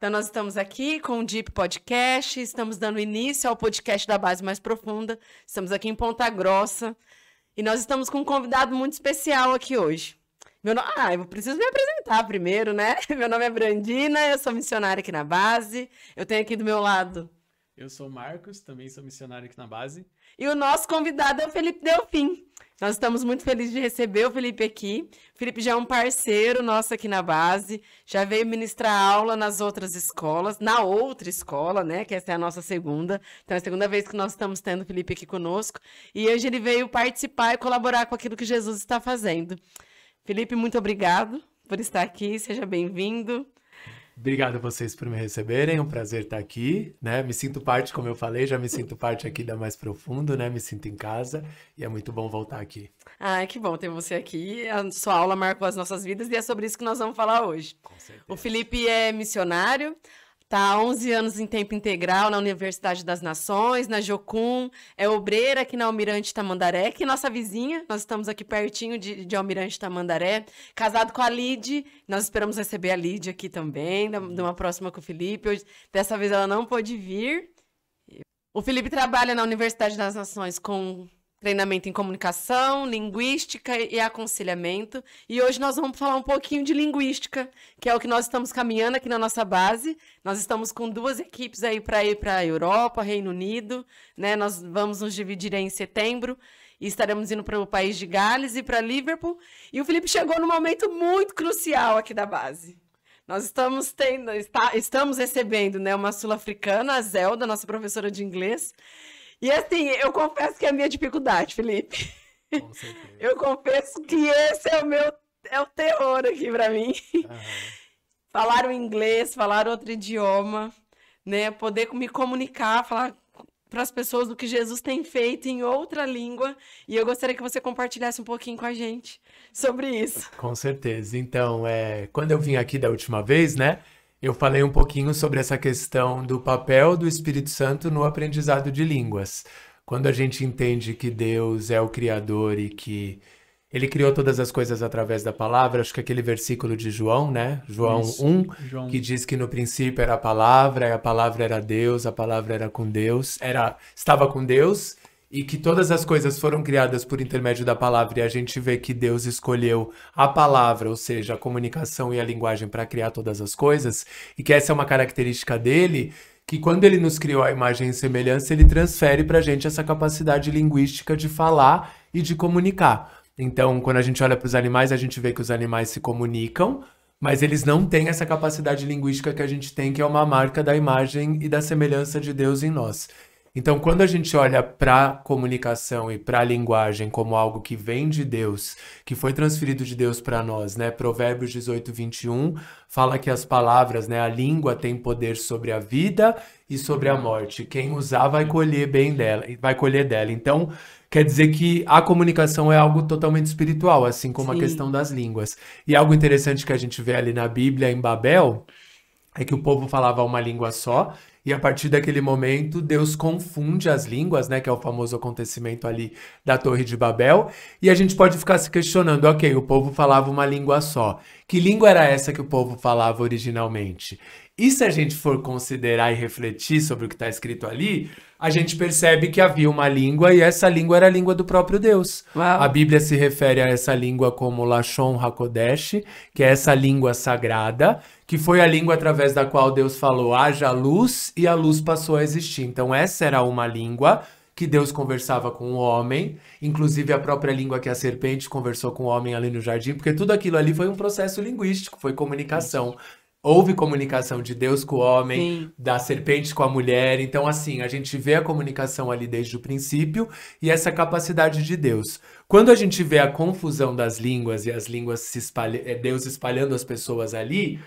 Então, nós estamos aqui com o Deep Podcast, estamos dando início ao podcast da Base Mais Profunda, estamos aqui em Ponta Grossa e nós estamos com um convidado muito especial aqui hoje. Meu no... Ah, eu preciso me apresentar primeiro, né? Meu nome é Brandina, eu sou missionária aqui na base, eu tenho aqui do meu lado eu sou o Marcos, também sou missionário aqui na base. E o nosso convidado é o Felipe Delfim. Nós estamos muito felizes de receber o Felipe aqui. O Felipe já é um parceiro nosso aqui na base, já veio ministrar aula nas outras escolas, na outra escola, né? Que essa é a nossa segunda. Então é a segunda vez que nós estamos tendo o Felipe aqui conosco. E hoje ele veio participar e colaborar com aquilo que Jesus está fazendo. Felipe, muito obrigado por estar aqui, seja bem-vindo. Obrigado a vocês por me receberem, é um prazer estar aqui, né? Me sinto parte, como eu falei, já me sinto parte aqui da Mais Profundo, né? Me sinto em casa e é muito bom voltar aqui. Ah, que bom ter você aqui. A sua aula marcou as nossas vidas e é sobre isso que nós vamos falar hoje. O Felipe é missionário, Está há 11 anos em tempo integral na Universidade das Nações, na Jocum, é obreira aqui na Almirante Tamandaré, que é nossa vizinha, nós estamos aqui pertinho de, de Almirante Tamandaré, casado com a Lid, nós esperamos receber a Lid aqui também, de uma próxima com o Felipe, Hoje, dessa vez ela não pôde vir. O Felipe trabalha na Universidade das Nações com treinamento em comunicação, linguística e aconselhamento. E hoje nós vamos falar um pouquinho de linguística, que é o que nós estamos caminhando aqui na nossa base. Nós estamos com duas equipes aí para ir para a Europa, Reino Unido, né? Nós vamos nos dividir em setembro e estaremos indo para o país de Gales e para Liverpool. E o Felipe chegou num momento muito crucial aqui da base. Nós estamos tendo, está, estamos recebendo, né, uma sul-africana, a Zelda, nossa professora de inglês, e assim, eu confesso que é a minha dificuldade, Felipe. Com certeza. Eu confesso que esse é o meu é o terror aqui para mim. Uhum. Falar o inglês, falar outro idioma, né? Poder me comunicar, falar para as pessoas do que Jesus tem feito em outra língua. E eu gostaria que você compartilhasse um pouquinho com a gente sobre isso. Com certeza. Então, é, quando eu vim aqui da última vez, né? Eu falei um pouquinho sobre essa questão do papel do Espírito Santo no aprendizado de línguas. Quando a gente entende que Deus é o Criador e que ele criou todas as coisas através da palavra, acho que aquele versículo de João, né? João Isso. 1, João. que diz que no princípio era a palavra, e a palavra era Deus, a palavra era com Deus, era estava com Deus e que todas as coisas foram criadas por intermédio da palavra, e a gente vê que Deus escolheu a palavra, ou seja, a comunicação e a linguagem para criar todas as coisas, e que essa é uma característica dele, que quando ele nos criou a imagem e semelhança, ele transfere para a gente essa capacidade linguística de falar e de comunicar. Então, quando a gente olha para os animais, a gente vê que os animais se comunicam, mas eles não têm essa capacidade linguística que a gente tem, que é uma marca da imagem e da semelhança de Deus em nós. Então, quando a gente olha para a comunicação e para a linguagem como algo que vem de Deus, que foi transferido de Deus para nós, né? Provérbios 18, 21 fala que as palavras, né? A língua tem poder sobre a vida e sobre a morte. Quem usar vai colher bem dela, vai colher dela. Então, quer dizer que a comunicação é algo totalmente espiritual, assim como Sim. a questão das línguas. E algo interessante que a gente vê ali na Bíblia, em Babel, é que o povo falava uma língua só e a partir daquele momento, Deus confunde as línguas, né, que é o famoso acontecimento ali da Torre de Babel, e a gente pode ficar se questionando, OK, o povo falava uma língua só. Que língua era essa que o povo falava originalmente? E se a gente for considerar e refletir sobre o que está escrito ali, a gente percebe que havia uma língua e essa língua era a língua do próprio Deus. Uau. A Bíblia se refere a essa língua como Lashon Hakodesh, que é essa língua sagrada, que foi a língua através da qual Deus falou: haja luz e a luz passou a existir. Então, essa era uma língua que Deus conversava com o homem, inclusive a própria língua que a serpente conversou com o homem ali no jardim, porque tudo aquilo ali foi um processo linguístico, foi comunicação houve comunicação de Deus com o homem, Sim. da serpente com a mulher. Então, assim, a gente vê a comunicação ali desde o princípio e essa capacidade de Deus. Quando a gente vê a confusão das línguas e as línguas se espalhando, é, Deus espalhando as pessoas ali,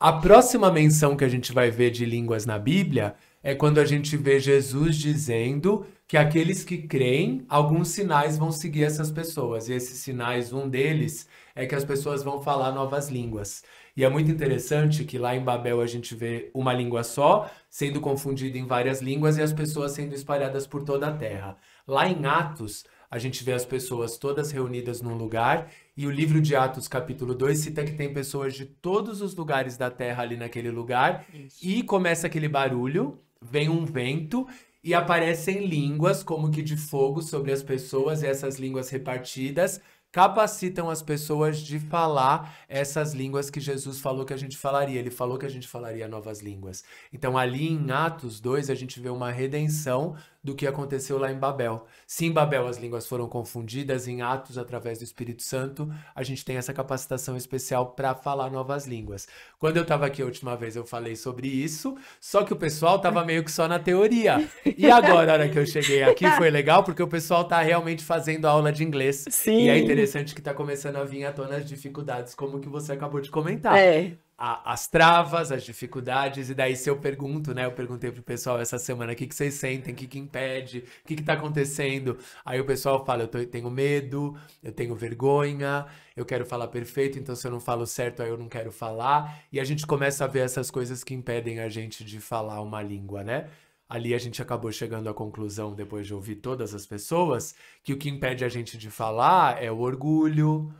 a próxima menção que a gente vai ver de línguas na Bíblia é quando a gente vê Jesus dizendo que aqueles que creem, alguns sinais vão seguir essas pessoas. E esses sinais, um deles é que as pessoas vão falar novas línguas. E é muito interessante que lá em Babel a gente vê uma língua só sendo confundida em várias línguas e as pessoas sendo espalhadas por toda a terra. Lá em Atos, a gente vê as pessoas todas reunidas num lugar, e o livro de Atos, capítulo 2, cita que tem pessoas de todos os lugares da terra ali naquele lugar, Isso. e começa aquele barulho, vem um vento, e aparecem línguas como que de fogo sobre as pessoas, e essas línguas repartidas capacitam as pessoas de falar essas línguas que Jesus falou que a gente falaria. Ele falou que a gente falaria novas línguas. Então, ali em Atos 2, a gente vê uma redenção do que aconteceu lá em Babel. Se em Babel as línguas foram confundidas, em Atos, através do Espírito Santo, a gente tem essa capacitação especial para falar novas línguas. Quando eu estava aqui a última vez, eu falei sobre isso, só que o pessoal estava meio que só na teoria. E agora, a hora que eu cheguei aqui, foi legal, porque o pessoal está realmente fazendo aula de inglês. Sim. E é interessante que está começando a vir à tona as dificuldades, como que você acabou de comentar. É a, as travas, as dificuldades, e daí se eu pergunto, né? Eu perguntei pro pessoal essa semana o que, que vocês sentem, o que, que impede, o que, que tá acontecendo. Aí o pessoal fala, eu, tô, eu tenho medo, eu tenho vergonha, eu quero falar perfeito, então se eu não falo certo, aí eu não quero falar. E a gente começa a ver essas coisas que impedem a gente de falar uma língua, né? Ali a gente acabou chegando à conclusão, depois de ouvir todas as pessoas, que o que impede a gente de falar é o orgulho,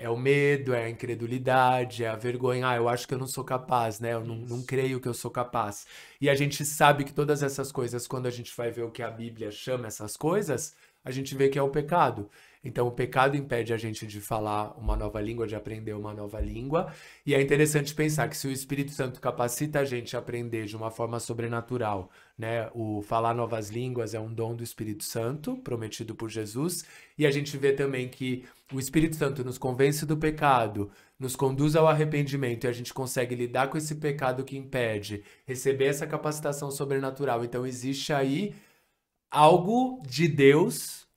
é o medo, é a incredulidade, é a vergonha. Ah, eu acho que eu não sou capaz, né? Eu não, não creio que eu sou capaz. E a gente sabe que todas essas coisas, quando a gente vai ver o que a Bíblia chama essas coisas, a gente vê que é o pecado. Então, o pecado impede a gente de falar uma nova língua, de aprender uma nova língua. E é interessante pensar que se o Espírito Santo capacita a gente a aprender de uma forma sobrenatural, né? O falar novas línguas é um dom do Espírito Santo, prometido por Jesus. E a gente vê também que o Espírito Santo nos convence do pecado, nos conduz ao arrependimento e a gente consegue lidar com esse pecado que impede, receber essa capacitação sobrenatural. Então, existe aí algo de Deus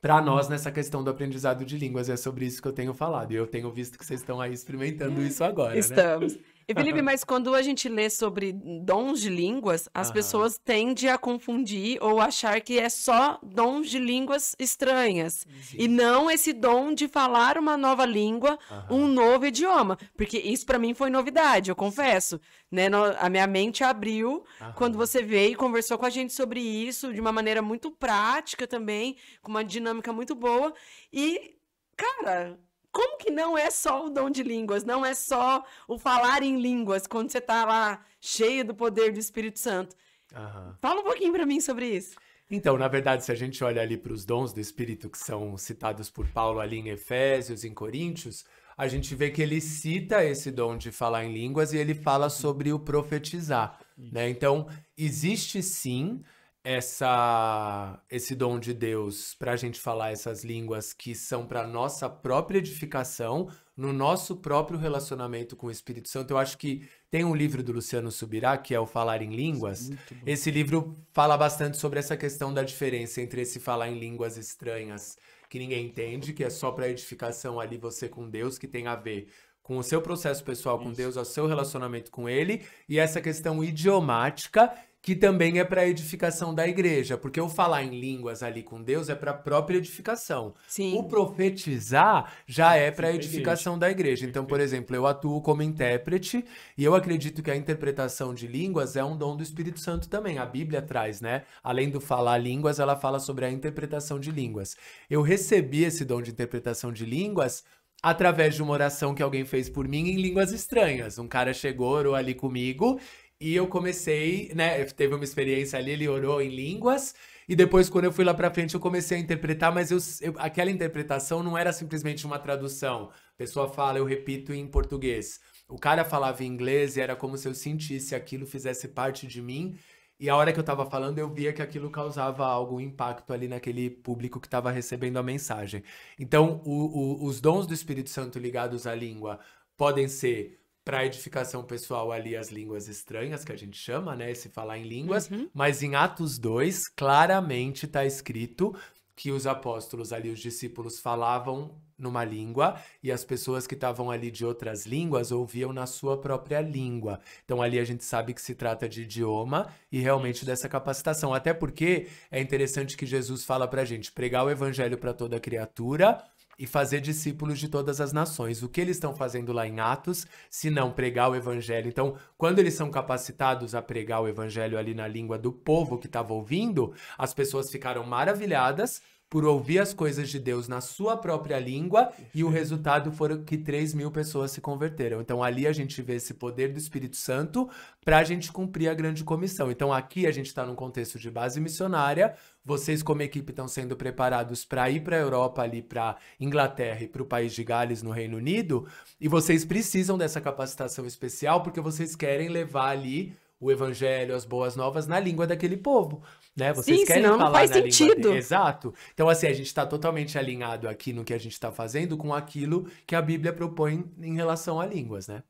para nós nessa questão do aprendizado de línguas. É sobre isso que eu tenho falado. E eu tenho visto que vocês estão aí experimentando isso agora. Né? Estamos. Né? E Felipe, mas quando a gente lê sobre dons de línguas, as uhum. pessoas tendem a confundir ou achar que é só dons de línguas estranhas. Sim. E não esse dom de falar uma nova língua, uhum. um novo idioma. Porque isso para mim foi novidade, eu confesso. Né? A minha mente abriu uhum. quando você veio e conversou com a gente sobre isso de uma maneira muito prática também, com uma dinâmica muito boa. E, cara como que não é só o dom de línguas, não é só o falar em línguas quando você está lá cheio do poder do Espírito Santo? Uhum. Fala um pouquinho para mim sobre isso. Então, na verdade, se a gente olha ali para os dons do Espírito que são citados por Paulo ali em Efésios, em Coríntios, a gente vê que ele cita esse dom de falar em línguas e ele fala sobre o profetizar, né? Então, existe sim essa esse dom de Deus para a gente falar essas línguas que são para nossa própria edificação, no nosso próprio relacionamento com o Espírito Santo. Eu acho que tem um livro do Luciano Subirá, que é o Falar em Línguas. Esse livro fala bastante sobre essa questão da diferença entre esse falar em línguas estranhas que ninguém entende, que é só para edificação ali você com Deus, que tem a ver com o seu processo pessoal com Isso. Deus, o seu relacionamento com Ele, e essa questão idiomática, que também é para a edificação da igreja, porque eu falar em línguas ali com Deus é para a própria edificação. Sim. O profetizar já é para a edificação da igreja. Então, por exemplo, eu atuo como intérprete e eu acredito que a interpretação de línguas é um dom do Espírito Santo também. A Bíblia traz, né? Além do falar línguas, ela fala sobre a interpretação de línguas. Eu recebi esse dom de interpretação de línguas através de uma oração que alguém fez por mim em línguas estranhas. Um cara chegou, orou ali comigo e eu comecei, né? Teve uma experiência ali, ele orou em línguas. E depois, quando eu fui lá pra frente, eu comecei a interpretar, mas eu, eu, aquela interpretação não era simplesmente uma tradução. A pessoa fala, eu repito em português. O cara falava em inglês e era como se eu sentisse aquilo, fizesse parte de mim. E a hora que eu tava falando, eu via que aquilo causava algum impacto ali naquele público que tava recebendo a mensagem. Então, o, o, os dons do Espírito Santo ligados à língua podem ser para edificação pessoal ali as línguas estranhas, que a gente chama, né? Esse falar em línguas. Uhum. Mas em Atos 2, claramente está escrito que os apóstolos ali, os discípulos, falavam numa língua e as pessoas que estavam ali de outras línguas ouviam na sua própria língua. Então ali a gente sabe que se trata de idioma e realmente dessa capacitação. Até porque é interessante que Jesus fala a gente pregar o evangelho para toda criatura e fazer discípulos de todas as nações. O que eles estão fazendo lá em Atos, se não pregar o evangelho? Então, quando eles são capacitados a pregar o evangelho ali na língua do povo que estava ouvindo, as pessoas ficaram maravilhadas por ouvir as coisas de Deus na sua própria língua e o resultado foram que 3 mil pessoas se converteram. Então ali a gente vê esse poder do Espírito Santo para a gente cumprir a grande comissão. Então aqui a gente está num contexto de base missionária. Vocês, como equipe, estão sendo preparados para ir para a Europa, ali para Inglaterra e para o país de Gales, no Reino Unido. E vocês precisam dessa capacitação especial porque vocês querem levar ali o evangelho, as boas novas na língua daquele povo né? Vocês Sim, querem senão falar não faz sentido. Exato. Então, assim, a gente está totalmente alinhado aqui no que a gente está fazendo com aquilo que a Bíblia propõe em relação a línguas, né?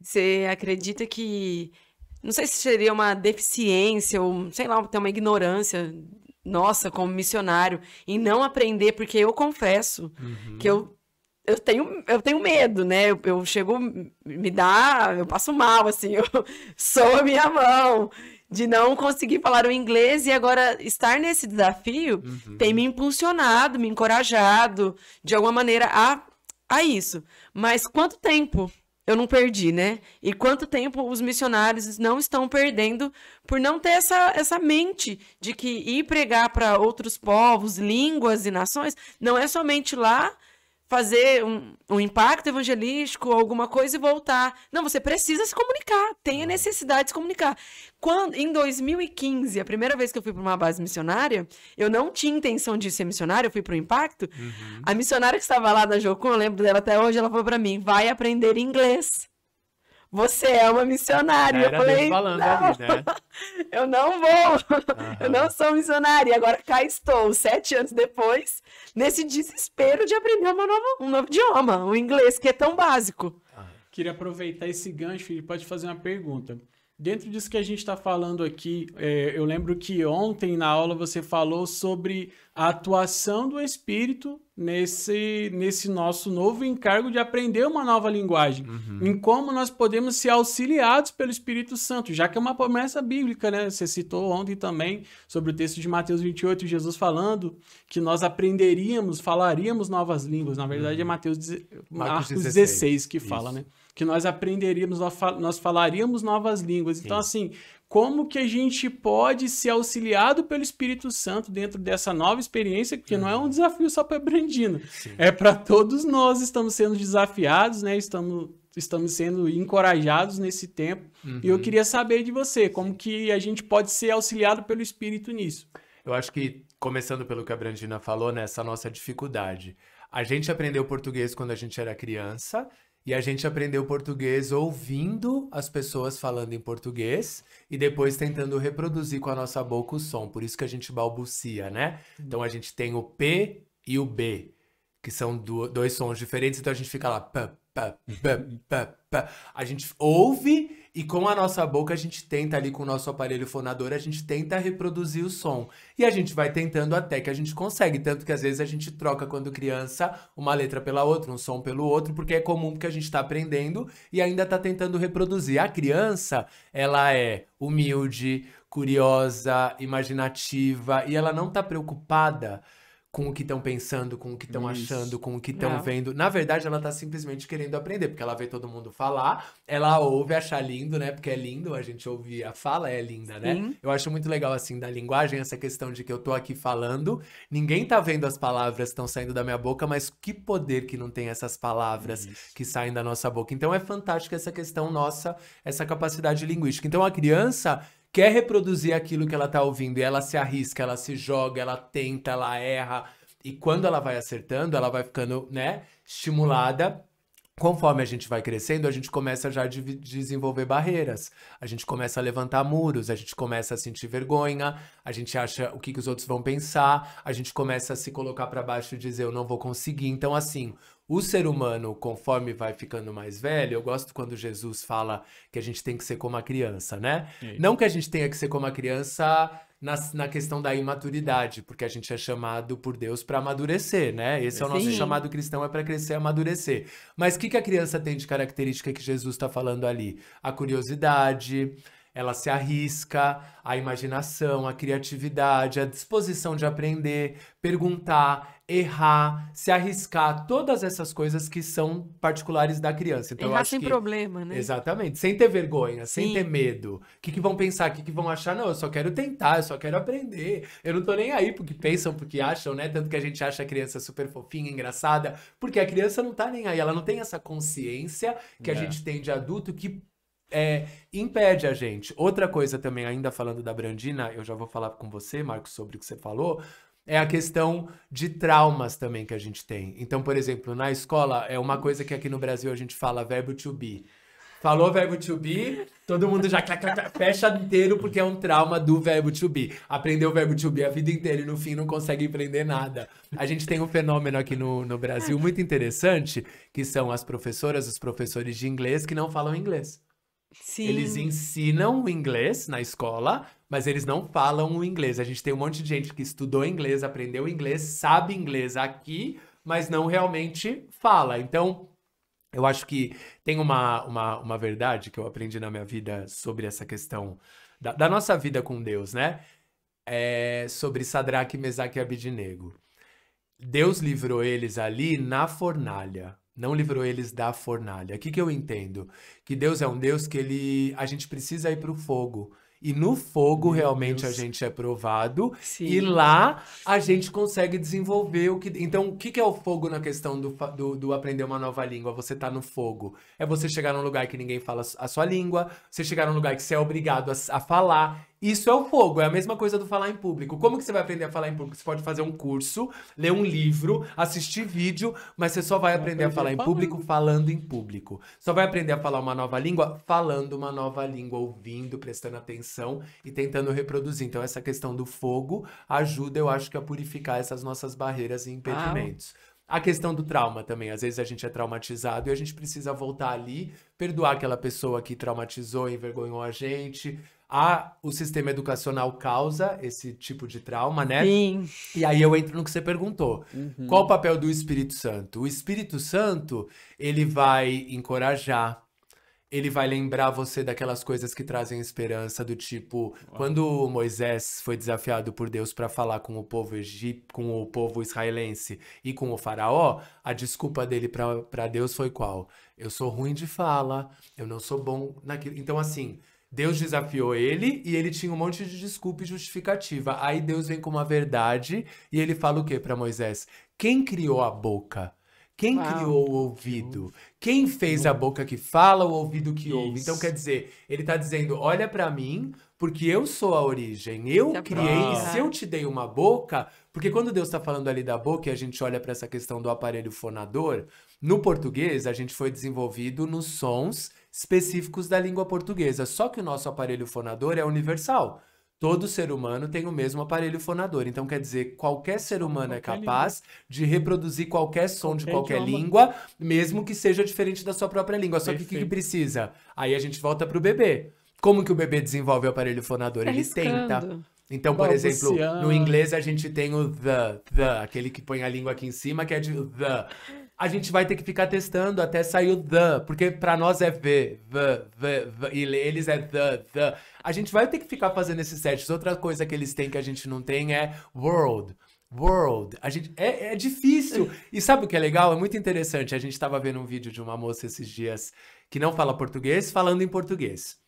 Você acredita que. Não sei se seria uma deficiência ou, sei lá, até uma ignorância nossa como missionário em não aprender, porque eu confesso uhum. que eu eu tenho, eu tenho medo, né? Eu, eu, chego, me dá, eu passo mal, assim, eu sou a minha mão de não conseguir falar o inglês e agora estar nesse desafio uhum. tem me impulsionado, me encorajado de alguma maneira a, a isso. Mas quanto tempo eu não perdi, né? E quanto tempo os missionários não estão perdendo por não ter essa, essa mente de que ir pregar para outros povos, línguas e nações não é somente lá fazer um, um, impacto evangelístico, alguma coisa e voltar. Não, você precisa se comunicar, tem a é. necessidade de se comunicar. Quando, em 2015, a primeira vez que eu fui para uma base missionária, eu não tinha intenção de ser missionária, eu fui para o impacto. Uhum. A missionária que estava lá da Jocum, eu lembro dela até hoje, ela falou para mim, vai aprender inglês você é uma missionária. Era eu falei, falando não, ali, né? eu não vou, uhum. eu não sou missionária. Agora cá estou, sete anos depois, nesse desespero de aprender um novo, um novo idioma, o inglês, que é tão básico. Uhum. Queria aproveitar esse gancho e pode fazer uma pergunta. Dentro disso que a gente está falando aqui, é, eu lembro que ontem na aula você falou sobre a atuação do Espírito nesse, nesse nosso novo encargo de aprender uma nova linguagem, uhum. em como nós podemos ser auxiliados pelo Espírito Santo, já que é uma promessa bíblica, né? Você citou ontem também sobre o texto de Mateus 28, Jesus falando que nós aprenderíamos, falaríamos novas línguas. Na verdade, é uhum. Mateus, Marcos, 16, que fala, Isso. né? Que nós aprenderíamos, nós falaríamos novas línguas. Então, assim, como que a gente pode ser auxiliado pelo Espírito Santo dentro dessa nova experiência, porque uhum. não é um uhum. desafio só para Brandino, Sim. é para todos nós estamos sendo desafiados, né? Estamos estamos sendo encorajados nesse tempo. Uhum. E eu uhum. queria saber de você, como que a gente pode ser auxiliado pelo Espírito nisso? Eu acho que começando pelo que a Brandina falou, nessa né, nossa dificuldade. A gente aprendeu português quando a gente era criança e a gente aprendeu português ouvindo as pessoas falando em português e depois tentando reproduzir com a nossa boca o som. Por isso que a gente balbucia, né? Então a gente tem o P e o B, que são do, dois sons diferentes, então a gente fica lá. Pá, p p. a gente ouve e com a nossa boca, a gente tenta ali com o nosso aparelho fonador, a gente tenta reproduzir o som. E a gente vai tentando até que a gente consegue. Tanto que às vezes a gente troca quando criança uma letra pela outra, um som pelo outro, porque é comum que a gente está aprendendo e ainda está tentando reproduzir. A criança, ela é humilde, curiosa, imaginativa e ela não está preocupada com o que estão pensando, com o que estão achando, com o que estão é. vendo. Na verdade, ela está simplesmente querendo aprender, porque ela vê todo mundo falar, ela uhum. ouve, achar lindo, né? Porque é lindo, a gente ouve a fala, é linda, né? Sim. né? Eu acho muito legal, assim, da linguagem, essa questão de que eu tô aqui falando, ninguém tá vendo as palavras que estão saindo da minha boca, mas que poder que não tem essas palavras Isso. que saem da nossa boca. Então é fantástica essa questão nossa, essa capacidade linguística. Então a criança quer reproduzir aquilo que ela tá ouvindo e ela se arrisca, ela se joga, ela tenta, ela erra. E quando ela vai acertando, ela vai ficando, né, estimulada Conforme a gente vai crescendo, a gente começa já a de desenvolver barreiras, a gente começa a levantar muros, a gente começa a sentir vergonha, a gente acha o que, que os outros vão pensar, a gente começa a se colocar para baixo e dizer eu não vou conseguir. Então, assim, o ser humano, conforme vai ficando mais velho, eu gosto quando Jesus fala que a gente tem que ser como a criança, né? Não que a gente tenha que ser como a criança na, na questão da imaturidade, porque a gente é chamado por Deus para amadurecer, né? Esse é o Sim. nosso chamado cristão, é para crescer e amadurecer. Mas o que, que a criança tem de característica que Jesus está falando ali? A curiosidade, ela se arrisca, a imaginação, a criatividade, a disposição de aprender, perguntar, errar, se arriscar, todas essas coisas que são particulares da criança. Então, errar sem que... problema, né? Exatamente, sem ter vergonha, Sim. sem ter medo. O que, que vão pensar, o que, que vão achar? Não, eu só quero tentar, eu só quero aprender. Eu não tô nem aí porque pensam, porque acham, né? Tanto que a gente acha a criança super fofinha, engraçada, porque a criança não tá nem aí, ela não tem essa consciência que é. a gente tem de adulto que é, impede a gente. Outra coisa também, ainda falando da Brandina, eu já vou falar com você, Marcos, sobre o que você falou, é a questão de traumas também que a gente tem. Então, por exemplo, na escola, é uma coisa que aqui no Brasil a gente fala verbo to be. Falou verbo to be, todo mundo já fecha inteiro porque é um trauma do verbo to be. Aprendeu o verbo to be a vida inteira e no fim não consegue aprender nada. A gente tem um fenômeno aqui no, no Brasil muito interessante, que são as professoras, os professores de inglês que não falam inglês. Sim. Eles ensinam o inglês na escola, mas eles não falam o inglês. A gente tem um monte de gente que estudou inglês, aprendeu inglês, sabe inglês aqui, mas não realmente fala. Então, eu acho que tem uma, uma, uma verdade que eu aprendi na minha vida sobre essa questão da, da nossa vida com Deus, né? É sobre Sadraque, Mesaque e Abidinego. Deus livrou eles ali na fornalha não livrou eles da fornalha. O que, que eu entendo? Que Deus é um Deus que ele, a gente precisa ir para o fogo. E no fogo Meu realmente Deus. a gente é provado Sim. e lá a gente consegue desenvolver o que. Então, o que, que é o fogo na questão do, do, do aprender uma nova língua? Você tá no fogo. É você chegar num lugar que ninguém fala a sua língua, você chegar num lugar que você é obrigado a, a falar. Isso é o fogo, é a mesma coisa do falar em público. Como que você vai aprender a falar em público? Você pode fazer um curso, ler um livro, assistir vídeo, mas você só vai aprender a falar em público falando em público. Só vai aprender a falar uma nova língua falando uma nova língua, ouvindo, prestando atenção e tentando reproduzir. Então essa questão do fogo ajuda, eu acho que a purificar essas nossas barreiras e impedimentos. Ah. A questão do trauma também. Às vezes a gente é traumatizado e a gente precisa voltar ali, perdoar aquela pessoa que traumatizou, envergonhou a gente, a, o sistema educacional causa esse tipo de trauma, né? Sim. E aí eu entro no que você perguntou. Uhum. Qual o papel do Espírito Santo? O Espírito Santo, ele vai encorajar, ele vai lembrar você daquelas coisas que trazem esperança, do tipo, Uau. quando Moisés foi desafiado por Deus para falar com o povo egípcio, com o povo israelense e com o faraó, a desculpa dele para Deus foi qual? Eu sou ruim de fala, eu não sou bom naquilo. Então assim, Deus desafiou ele e ele tinha um monte de desculpa e justificativa. Aí Deus vem com uma verdade e ele fala o que para Moisés? Quem criou a boca? Quem Uau. criou o ouvido? Quem fez a boca que fala, o ouvido que Isso. ouve? Então quer dizer, ele está dizendo: olha para mim, porque eu sou a origem, eu é criei, e se eu te dei uma boca, porque quando Deus está falando ali da boca e a gente olha para essa questão do aparelho fonador, no português a gente foi desenvolvido nos sons específicos da língua portuguesa. Só que o nosso aparelho fonador é universal. Todo ser humano tem o mesmo aparelho fonador. Então, quer dizer, qualquer ser humano é capaz de reproduzir qualquer som de qualquer língua, mesmo que seja diferente da sua própria língua. Só que o que, precisa? Aí a gente volta para o bebê. Como que o bebê desenvolve o aparelho fonador? Ele tenta. Então, por exemplo, no inglês a gente tem o the, the, aquele que põe a língua aqui em cima, que é de the a gente vai ter que ficar testando até sair o the, porque para nós é v, v, v, v, e eles é the, the. A gente vai ter que ficar fazendo esses testes. Outra coisa que eles têm que a gente não tem é world. World. A gente, é, é difícil. E sabe o que é legal? É muito interessante. A gente estava vendo um vídeo de uma moça esses dias que não fala português, falando em português.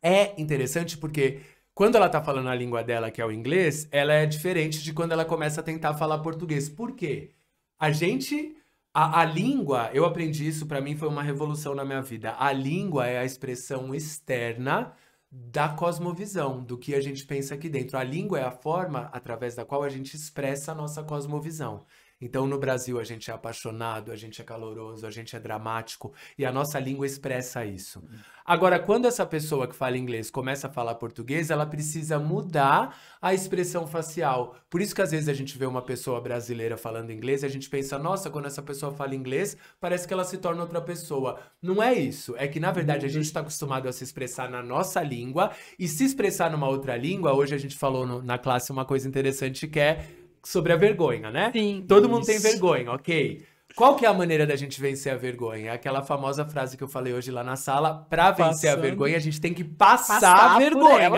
É interessante porque quando ela tá falando a língua dela, que é o inglês, ela é diferente de quando ela começa a tentar falar português. Por quê? A gente a, a língua, eu aprendi isso, para mim foi uma revolução na minha vida. A língua é a expressão externa da cosmovisão, do que a gente pensa aqui dentro. A língua é a forma através da qual a gente expressa a nossa cosmovisão. Então, no Brasil, a gente é apaixonado, a gente é caloroso, a gente é dramático e a nossa língua expressa isso. Uhum. Agora, quando essa pessoa que fala inglês começa a falar português, ela precisa mudar a expressão facial. Por isso que às vezes a gente vê uma pessoa brasileira falando inglês e a gente pensa, nossa, quando essa pessoa fala inglês, parece que ela se torna outra pessoa. Não é isso. É que, na verdade, a gente está acostumado a se expressar na nossa língua e se expressar numa outra língua, hoje a gente falou no, na classe uma coisa interessante que é sobre a vergonha, né? Sim. Todo isso. mundo tem vergonha, ok. Qual que é a maneira da gente vencer a vergonha? É aquela famosa frase que eu falei hoje lá na sala, para vencer Passando. a vergonha, a gente tem que passar, passar a vergonha.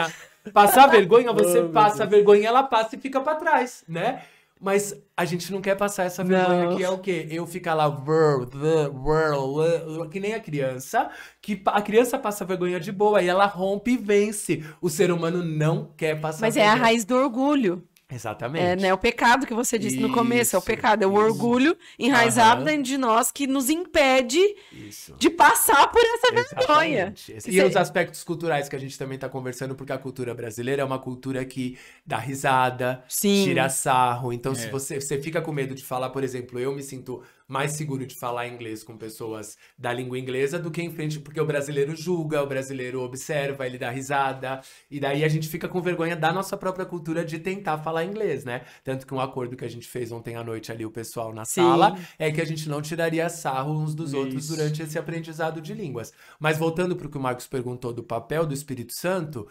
Passar a vergonha, você oh, passa a vergonha, ela passa e fica para trás, né? Mas a gente não quer passar essa vergonha não. que é o quê? Eu ficar lá, world, world, que nem a criança, que a criança passa vergonha de boa e ela rompe e vence. O ser humano não quer passar Mas vergonha. é a raiz do orgulho. Exatamente. É, né, o pecado que você disse isso, no começo, é o pecado, é o isso. orgulho enraizado uhum. dentro de nós que nos impede isso. de passar por essa vergonha. E os aspectos culturais que a gente também está conversando, porque a cultura brasileira é uma cultura que dá risada, Sim. tira sarro. Então, é. se você, você fica com medo de falar, por exemplo, eu me sinto mais seguro de falar inglês com pessoas da língua inglesa do que em frente, porque o brasileiro julga, o brasileiro observa, ele dá risada, e daí a gente fica com vergonha da nossa própria cultura de tentar falar inglês, né? Tanto que um acordo que a gente fez ontem à noite ali, o pessoal na Sim. sala, é que a gente não tiraria sarro uns dos Isso. outros durante esse aprendizado de línguas. Mas voltando para o que o Marcos perguntou do papel do Espírito Santo,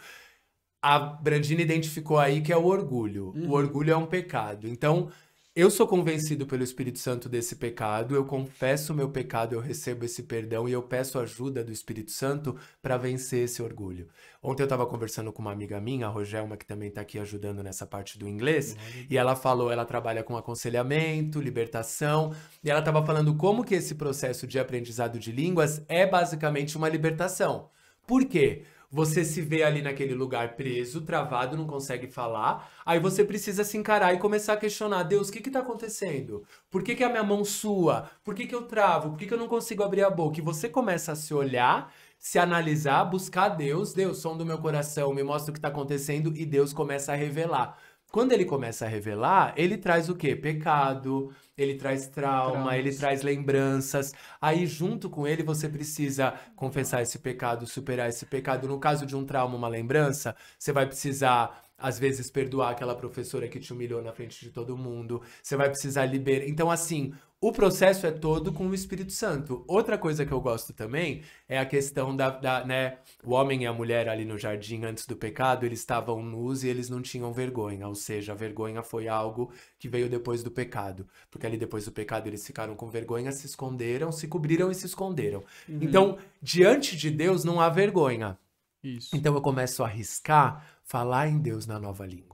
a Brandina identificou aí que é o orgulho. Uhum. O orgulho é um pecado. Então, eu sou convencido pelo Espírito Santo desse pecado, eu confesso o meu pecado, eu recebo esse perdão e eu peço ajuda do Espírito Santo para vencer esse orgulho. Ontem eu estava conversando com uma amiga minha, a Rogelma, que também está aqui ajudando nessa parte do inglês, uhum. e ela falou, ela trabalha com aconselhamento, libertação, e ela estava falando como que esse processo de aprendizado de línguas é basicamente uma libertação. Por quê? Você se vê ali naquele lugar preso, travado, não consegue falar. Aí você precisa se encarar e começar a questionar: Deus, o que está acontecendo? Por que, que a minha mão sua? Por que, que eu travo? Por que, que eu não consigo abrir a boca? E você começa a se olhar se analisar, buscar Deus, Deus, som do meu coração, me mostra o que está acontecendo e Deus começa a revelar. Quando ele começa a revelar, ele traz o quê? Pecado, ele traz trauma, Traumas. ele traz lembranças. Aí, junto com ele, você precisa confessar esse pecado, superar esse pecado. No caso de um trauma, uma lembrança, você vai precisar às vezes perdoar aquela professora que te humilhou na frente de todo mundo. Você vai precisar liberar. Então, assim, o processo é todo com o Espírito Santo. Outra coisa que eu gosto também é a questão da, da, né, o homem e a mulher ali no jardim antes do pecado, eles estavam nus e eles não tinham vergonha, ou seja, a vergonha foi algo que veio depois do pecado, porque ali depois do pecado eles ficaram com vergonha, se esconderam, se cobriram e se esconderam. Uhum. Então, diante de Deus não há vergonha. Isso. Então eu começo a arriscar falar em Deus na nova língua.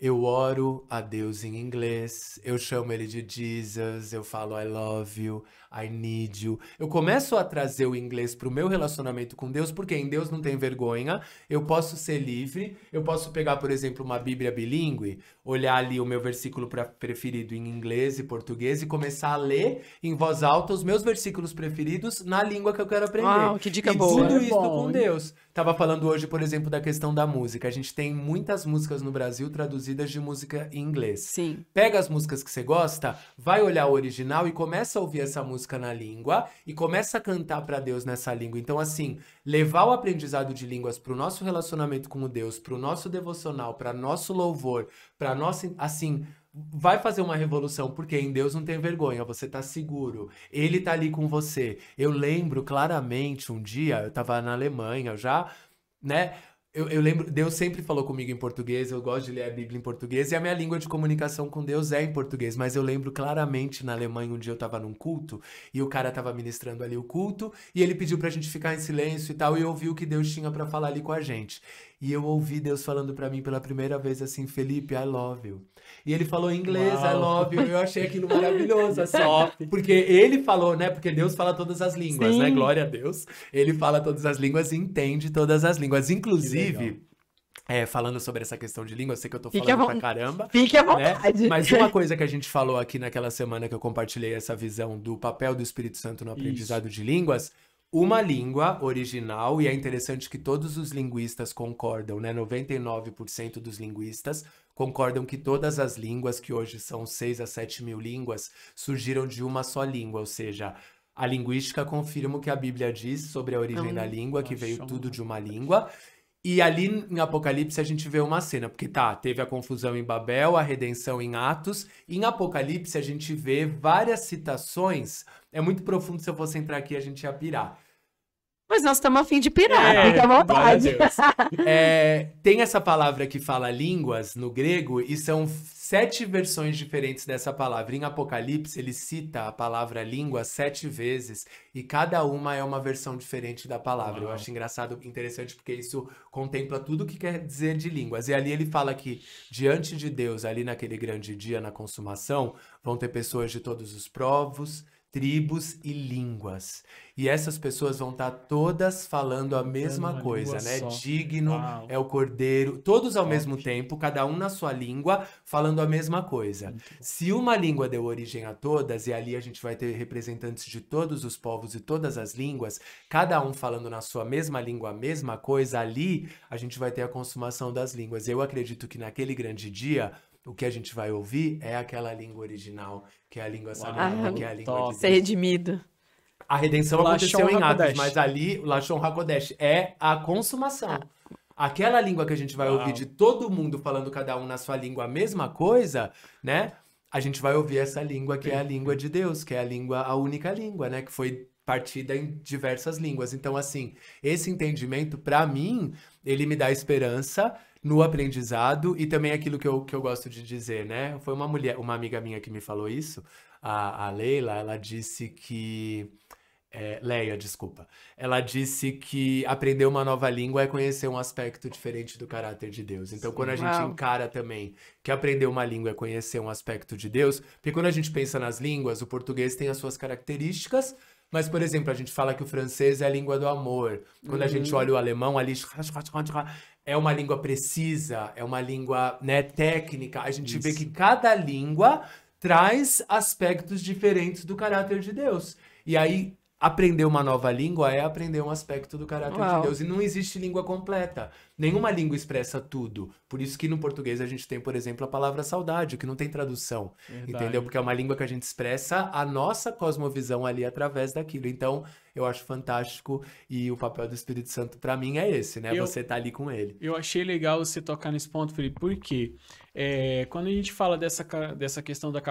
Eu oro a Deus em inglês, eu chamo ele de Jesus, eu falo I love you, I need you. Eu começo a trazer o inglês para o meu relacionamento com Deus, porque em Deus não tem vergonha, eu posso ser livre, eu posso pegar, por exemplo, uma Bíblia bilíngue, olhar ali o meu versículo preferido em inglês e português e começar a ler em voz alta os meus versículos preferidos na língua que eu quero aprender. Uau, que dica e boa. tudo é isso com Deus. Tava falando hoje, por exemplo, da questão da música. A gente tem muitas músicas no Brasil traduzidas de música em inglês. Sim. Pega as músicas que você gosta, vai olhar o original e começa a ouvir essa música música na língua e começa a cantar para Deus nessa língua. Então, assim, levar o aprendizado de línguas para o nosso relacionamento com o Deus, para o nosso devocional, para nosso louvor, para nossa, assim, vai fazer uma revolução, porque em Deus não tem vergonha, você tá seguro. Ele tá ali com você. Eu lembro claramente um dia, eu tava na Alemanha, já, né? Eu, eu, lembro, Deus sempre falou comigo em português, eu gosto de ler a Bíblia em português, e a minha língua de comunicação com Deus é em português, mas eu lembro claramente na Alemanha, um dia eu tava num culto, e o cara tava ministrando ali o culto, e ele pediu pra gente ficar em silêncio e tal, e ouvir o que Deus tinha para falar ali com a gente. E eu ouvi Deus falando para mim pela primeira vez assim, Felipe, I love you. E ele falou em inglês, Uau. I love you. Eu achei aquilo maravilhoso, assim. porque ele falou, né? Porque Deus fala todas as línguas, né, Sim. né? Glória a Deus. Ele fala todas as línguas e entende todas as línguas. Inclusive, é, falando sobre essa questão de língua, eu sei que eu tô Fique falando pra caramba. Fique à né, vontade. Né? Mas uma coisa que a gente falou aqui naquela semana que eu compartilhei essa visão do papel do Espírito Santo no aprendizado Isso. de línguas uma uhum. língua original, e é interessante que todos os linguistas concordam, né? 99% dos linguistas concordam que todas as línguas, que hoje são 6 a 7 mil línguas, surgiram de uma só língua, ou seja, a linguística confirma o que a Bíblia diz sobre a origem da língua, que veio tudo de uma língua. E ali em Apocalipse a gente vê uma cena, porque tá, teve a confusão em Babel, a redenção em Atos. Em Apocalipse a gente vê várias citações é muito profundo, se eu fosse entrar aqui, a gente ia pirar. Mas nós estamos afim de pirar, é, fica à vontade. é, tem essa palavra que fala línguas no grego, e são sete versões diferentes dessa palavra. Em Apocalipse, ele cita a palavra língua sete vezes, e cada uma é uma versão diferente da palavra. Uau. Eu acho engraçado, interessante, porque isso contempla tudo o que quer dizer de línguas. E ali ele fala que, diante de Deus, ali naquele grande dia, na consumação, vão ter pessoas de todos os provos tribos e línguas. E essas pessoas vão estar tá todas falando a mesma é coisa, né? Só. Digno é o cordeiro, todos ao mesmo tempo, cada um na sua língua, falando a mesma coisa. Se uma língua deu origem a todas, e ali a gente vai ter representantes de todos os povos e todas as línguas, cada um falando na sua mesma língua a mesma coisa, ali a gente vai ter a consumação das línguas. Eu acredito que naquele grande dia o que a gente vai ouvir é aquela língua original, que é a língua sagrada, que é a língua de Ser redimido. A redenção aconteceu em Hakodesh. Atos, mas ali, o Lachon Hakodesh é a consumação. Ah. Aquela língua que a gente vai ouvir de todo mundo falando cada um na sua língua a mesma coisa, né? A gente vai ouvir essa língua que Sim. é a língua de Deus, que é a língua, a única língua, né? Que foi partida em diversas línguas. Então, assim, esse entendimento, para mim, ele me dá esperança no aprendizado e também aquilo que eu, que eu gosto de dizer, né? Foi uma mulher, uma amiga minha que me falou isso, a, a Leila, ela disse que. É, Leia, desculpa. Ela disse que aprender uma nova língua é conhecer um aspecto diferente do caráter de Deus. Então, quando a gente Uau. encara também que aprender uma língua é conhecer um aspecto de Deus, porque quando a gente pensa nas línguas, o português tem as suas características, mas, por exemplo, a gente fala que o francês é a língua do amor. Quando uhum. a gente uhum. olha o alemão, ali é uma língua precisa, é uma língua né, técnica. A gente Isso. vê que cada língua traz aspectos diferentes do caráter de Deus. E aí Aprender uma nova língua é aprender um aspecto do caráter Uau. de Deus. E não existe língua completa. Nenhuma língua expressa tudo. Por isso que no português a gente tem, por exemplo, a palavra saudade, que não tem tradução. Verdade. Entendeu? Porque é uma língua que a gente expressa a nossa cosmovisão ali através daquilo. Então, eu acho fantástico. E o papel do Espírito Santo, para mim, é esse, né? Eu, Você tá ali com ele. Eu achei legal você tocar nesse ponto, Felipe, porque é, quando a gente fala dessa, dessa questão da,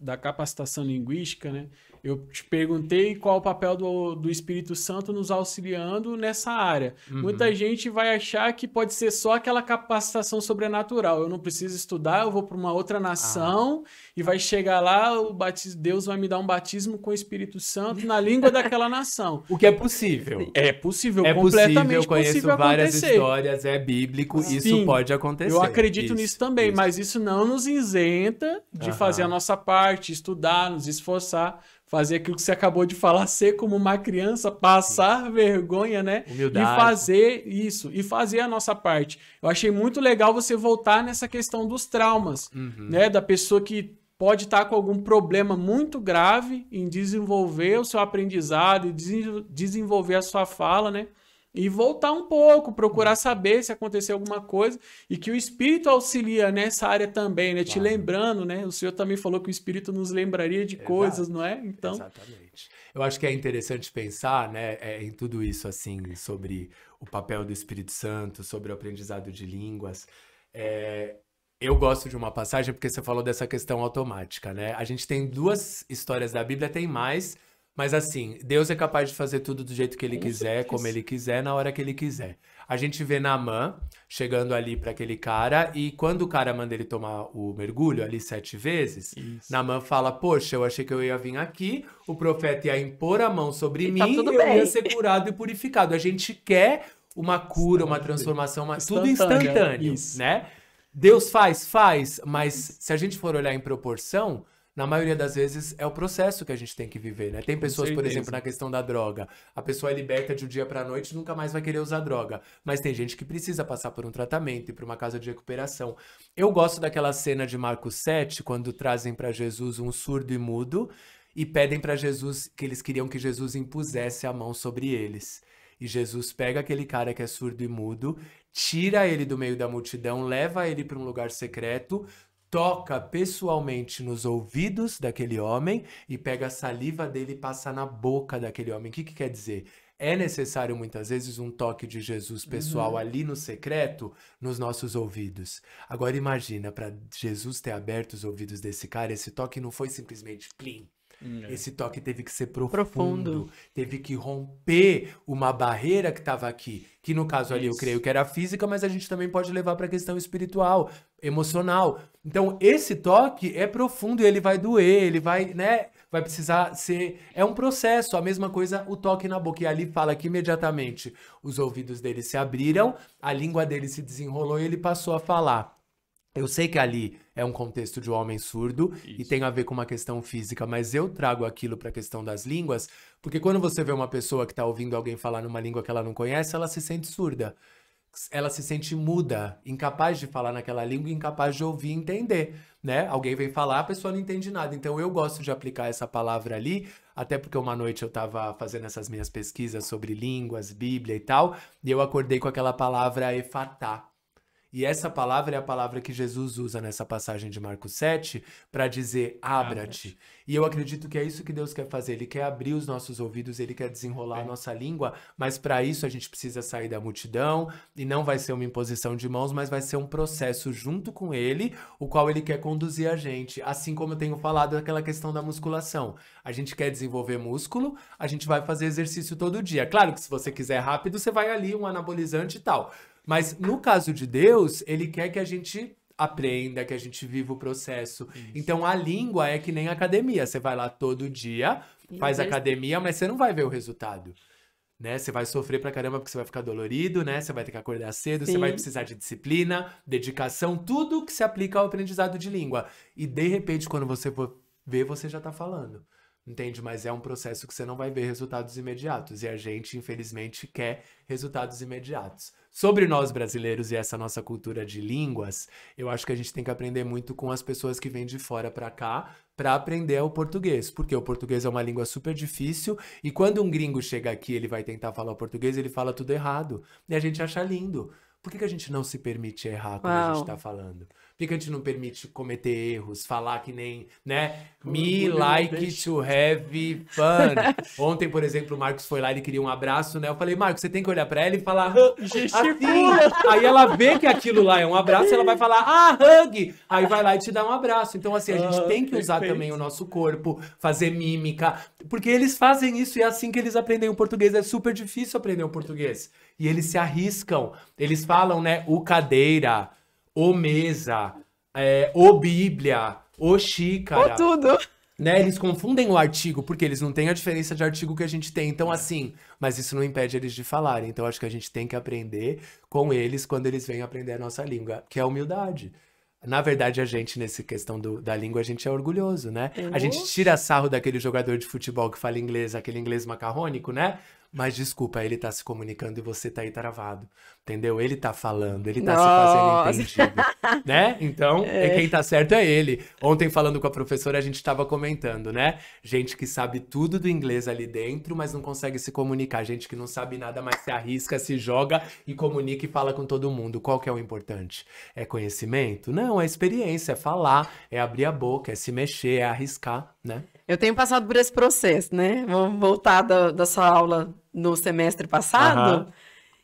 da capacitação linguística, né? Eu te perguntei qual o papel do, do Espírito Santo nos auxiliando nessa área. Uhum. Muita gente vai achar que pode ser só aquela capacitação sobrenatural. Eu não preciso estudar, eu vou para uma outra ah. nação ah. e vai chegar lá, o Deus vai me dar um batismo com o Espírito Santo na língua daquela nação. O que é possível. É possível, é completamente possível. Eu conheço possível várias acontecer. histórias, é bíblico, Sim, isso pode acontecer. Eu acredito isso, nisso também, isso. mas isso não nos isenta de uhum. fazer a nossa parte, estudar, nos esforçar fazer aquilo que você acabou de falar, ser como uma criança, passar Sim. vergonha, né? Humildade. E fazer isso, e fazer a nossa parte. Eu achei muito legal você voltar nessa questão dos traumas, uhum. né? Da pessoa que pode estar tá com algum problema muito grave em desenvolver o seu aprendizado e desenvolver a sua fala, né? e voltar um pouco, procurar saber se aconteceu alguma coisa e que o Espírito auxilia nessa área também, né? Claro. Te lembrando, né? O Senhor também falou que o Espírito nos lembraria de Exato. coisas, não é? Então. Exatamente. Eu acho que é interessante pensar, né, é, em tudo isso assim sobre o papel do Espírito Santo, sobre o aprendizado de línguas. É, eu gosto de uma passagem porque você falou dessa questão automática, né? A gente tem duas histórias da Bíblia, tem mais mas assim, Deus é capaz de fazer tudo do jeito que ele quiser, como ele quiser, na hora que ele quiser. A gente vê Namã chegando ali para aquele cara e quando o cara manda ele tomar o mergulho ali sete vezes, Isso. fala: "Poxa, eu achei que eu ia vir aqui, o profeta ia impor a mão sobre e tá mim, tá eu bem. ia ser curado e purificado". A gente quer uma cura, uma transformação, uma... tudo instantâneo, Isso. né? Deus faz, faz, mas se a gente for olhar em proporção, na maioria das vezes é o processo que a gente tem que viver, né? Tem pessoas, por exemplo, na questão da droga, a pessoa é liberta de um dia para noite, nunca mais vai querer usar droga, mas tem gente que precisa passar por um tratamento e por uma casa de recuperação. Eu gosto daquela cena de Marcos 7, quando trazem para Jesus um surdo e mudo e pedem para Jesus que eles queriam que Jesus impusesse a mão sobre eles. E Jesus pega aquele cara que é surdo e mudo, tira ele do meio da multidão, leva ele para um lugar secreto, toca pessoalmente nos ouvidos daquele homem e pega a saliva dele e passa na boca daquele homem. O que, que quer dizer? É necessário muitas vezes um toque de Jesus pessoal uhum. ali no secreto, nos nossos ouvidos. Agora imagina, para Jesus ter aberto os ouvidos desse cara, esse toque não foi simplesmente plim Hum, é. Esse toque teve que ser profundo, profundo, teve que romper uma barreira que estava aqui, que no caso ali Isso. eu creio que era física, mas a gente também pode levar para a questão espiritual, emocional. Então esse toque é profundo, ele vai doer, ele vai, né? vai precisar ser. É um processo. A mesma coisa o toque na boca. E ali fala que imediatamente os ouvidos dele se abriram, a língua dele se desenrolou e ele passou a falar. Eu sei que ali é um contexto de um homem surdo Isso. e tem a ver com uma questão física, mas eu trago aquilo para a questão das línguas, porque quando você vê uma pessoa que está ouvindo alguém falar numa língua que ela não conhece, ela se sente surda. Ela se sente muda, incapaz de falar naquela língua, incapaz de ouvir e entender, né? Alguém vem falar, a pessoa não entende nada. Então eu gosto de aplicar essa palavra ali, até porque uma noite eu estava fazendo essas minhas pesquisas sobre línguas, Bíblia e tal, e eu acordei com aquela palavra efatá, e essa palavra é a palavra que Jesus usa nessa passagem de Marcos 7 para dizer: abra-te. E eu acredito que é isso que Deus quer fazer. Ele quer abrir os nossos ouvidos, ele quer desenrolar é. a nossa língua, mas para isso a gente precisa sair da multidão e não vai ser uma imposição de mãos, mas vai ser um processo junto com ele, o qual ele quer conduzir a gente. Assim como eu tenho falado daquela questão da musculação. A gente quer desenvolver músculo, a gente vai fazer exercício todo dia. Claro que se você quiser rápido, você vai ali um anabolizante e tal. Mas no caso de Deus, ele quer que a gente aprenda, que a gente viva o processo. Isso. Então a língua é que nem academia. Você vai lá todo dia, faz academia, mas você não vai ver o resultado. Né? Você vai sofrer pra caramba porque você vai ficar dolorido, né? Você vai ter que acordar cedo, Sim. você vai precisar de disciplina, dedicação, tudo que se aplica ao aprendizado de língua. E de repente, quando você for ver, você já tá falando. Entende? Mas é um processo que você não vai ver resultados imediatos. E a gente, infelizmente, quer resultados imediatos. Sobre nós brasileiros e essa nossa cultura de línguas, eu acho que a gente tem que aprender muito com as pessoas que vêm de fora para cá para aprender o português, porque o português é uma língua super difícil e quando um gringo chega aqui, ele vai tentar falar português, ele fala tudo errado. E a gente acha lindo. Por que, que a gente não se permite errar quando Uau. a gente está falando? Por que a gente não permite cometer erros, falar que nem, né? Me like to have fun. Ontem, por exemplo, o Marcos foi lá e queria um abraço, né? Eu falei, Marcos, você tem que olhar pra ela e falar assim. Aí ela vê que aquilo lá é um abraço, ela vai falar, ah, hug! Aí vai lá e te dá um abraço. Então, assim, a gente ah, tem que usar perfeito. também o nosso corpo, fazer mímica, porque eles fazem isso e é assim que eles aprendem o português. É super difícil aprender o português. E eles se arriscam. Eles falam, né, o cadeira o mesa, é, o bíblia, o xícara. O tudo. Né? Eles confundem o artigo, porque eles não têm a diferença de artigo que a gente tem. Então, assim, mas isso não impede eles de falarem. Então, acho que a gente tem que aprender com eles quando eles vêm aprender a nossa língua, que é a humildade. Na verdade, a gente, nessa questão do, da língua, a gente é orgulhoso, né? Uhum. A gente uhum. tira sarro daquele jogador de futebol que fala inglês, aquele inglês macarrônico, né? Mas desculpa, ele tá se comunicando e você tá aí travado. Entendeu? Ele tá falando, ele tá Nossa. se fazendo entendido. né? Então, é. quem tá certo é ele. Ontem, falando com a professora, a gente tava comentando, né? Gente que sabe tudo do inglês ali dentro, mas não consegue se comunicar. Gente que não sabe nada, mas se arrisca, se joga e comunica e fala com todo mundo. Qual que é o importante? É conhecimento? Não, é experiência, é falar, é abrir a boca, é se mexer, é arriscar, né? Eu tenho passado por esse processo, né? Vou voltar da, da sua aula no semestre passado. Uhum.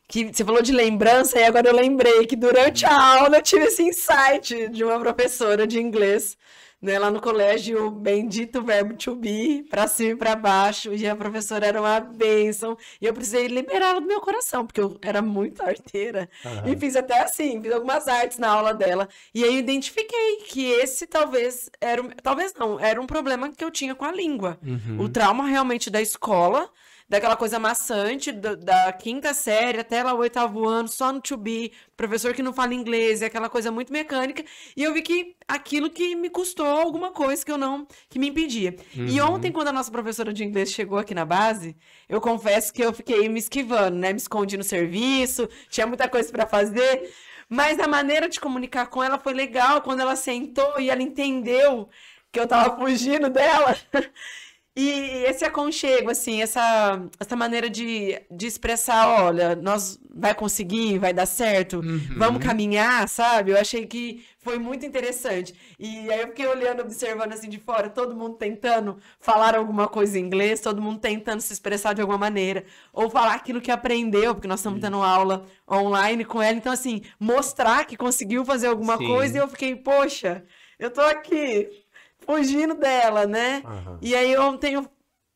Que você falou de lembrança e agora eu lembrei que durante a aula eu tive esse insight de uma professora de inglês, né, lá no colégio, o bendito verbo to be, para cima e para baixo, e a professora era uma bênção, e eu precisei liberar ela do meu coração, porque eu era muito arteira, uhum. e fiz até assim, fiz algumas artes na aula dela, e aí eu identifiquei que esse talvez era, talvez não, era um problema que eu tinha com a língua, uhum. o trauma realmente da escola, daquela coisa maçante da, da quinta série até lá o oitavo ano, só no to be, professor que não fala inglês, é aquela coisa muito mecânica. E eu vi que aquilo que me custou alguma coisa que eu não, que me impedia. Uhum. E ontem, quando a nossa professora de inglês chegou aqui na base, eu confesso que eu fiquei me esquivando, né? Me escondi no serviço, tinha muita coisa para fazer. Mas a maneira de comunicar com ela foi legal quando ela sentou e ela entendeu que eu tava fugindo dela. E esse aconchego, assim, essa, essa maneira de, de expressar, olha, nós vai conseguir, vai dar certo, uhum. vamos caminhar, sabe? Eu achei que foi muito interessante. E aí eu fiquei olhando, observando assim de fora, todo mundo tentando falar alguma coisa em inglês, todo mundo tentando se expressar de alguma maneira, ou falar aquilo que aprendeu, porque nós estamos tendo aula online com ela, então assim, mostrar que conseguiu fazer alguma Sim. coisa, e eu fiquei, poxa, eu tô aqui fugindo dela, né? Uhum. E aí ontem eu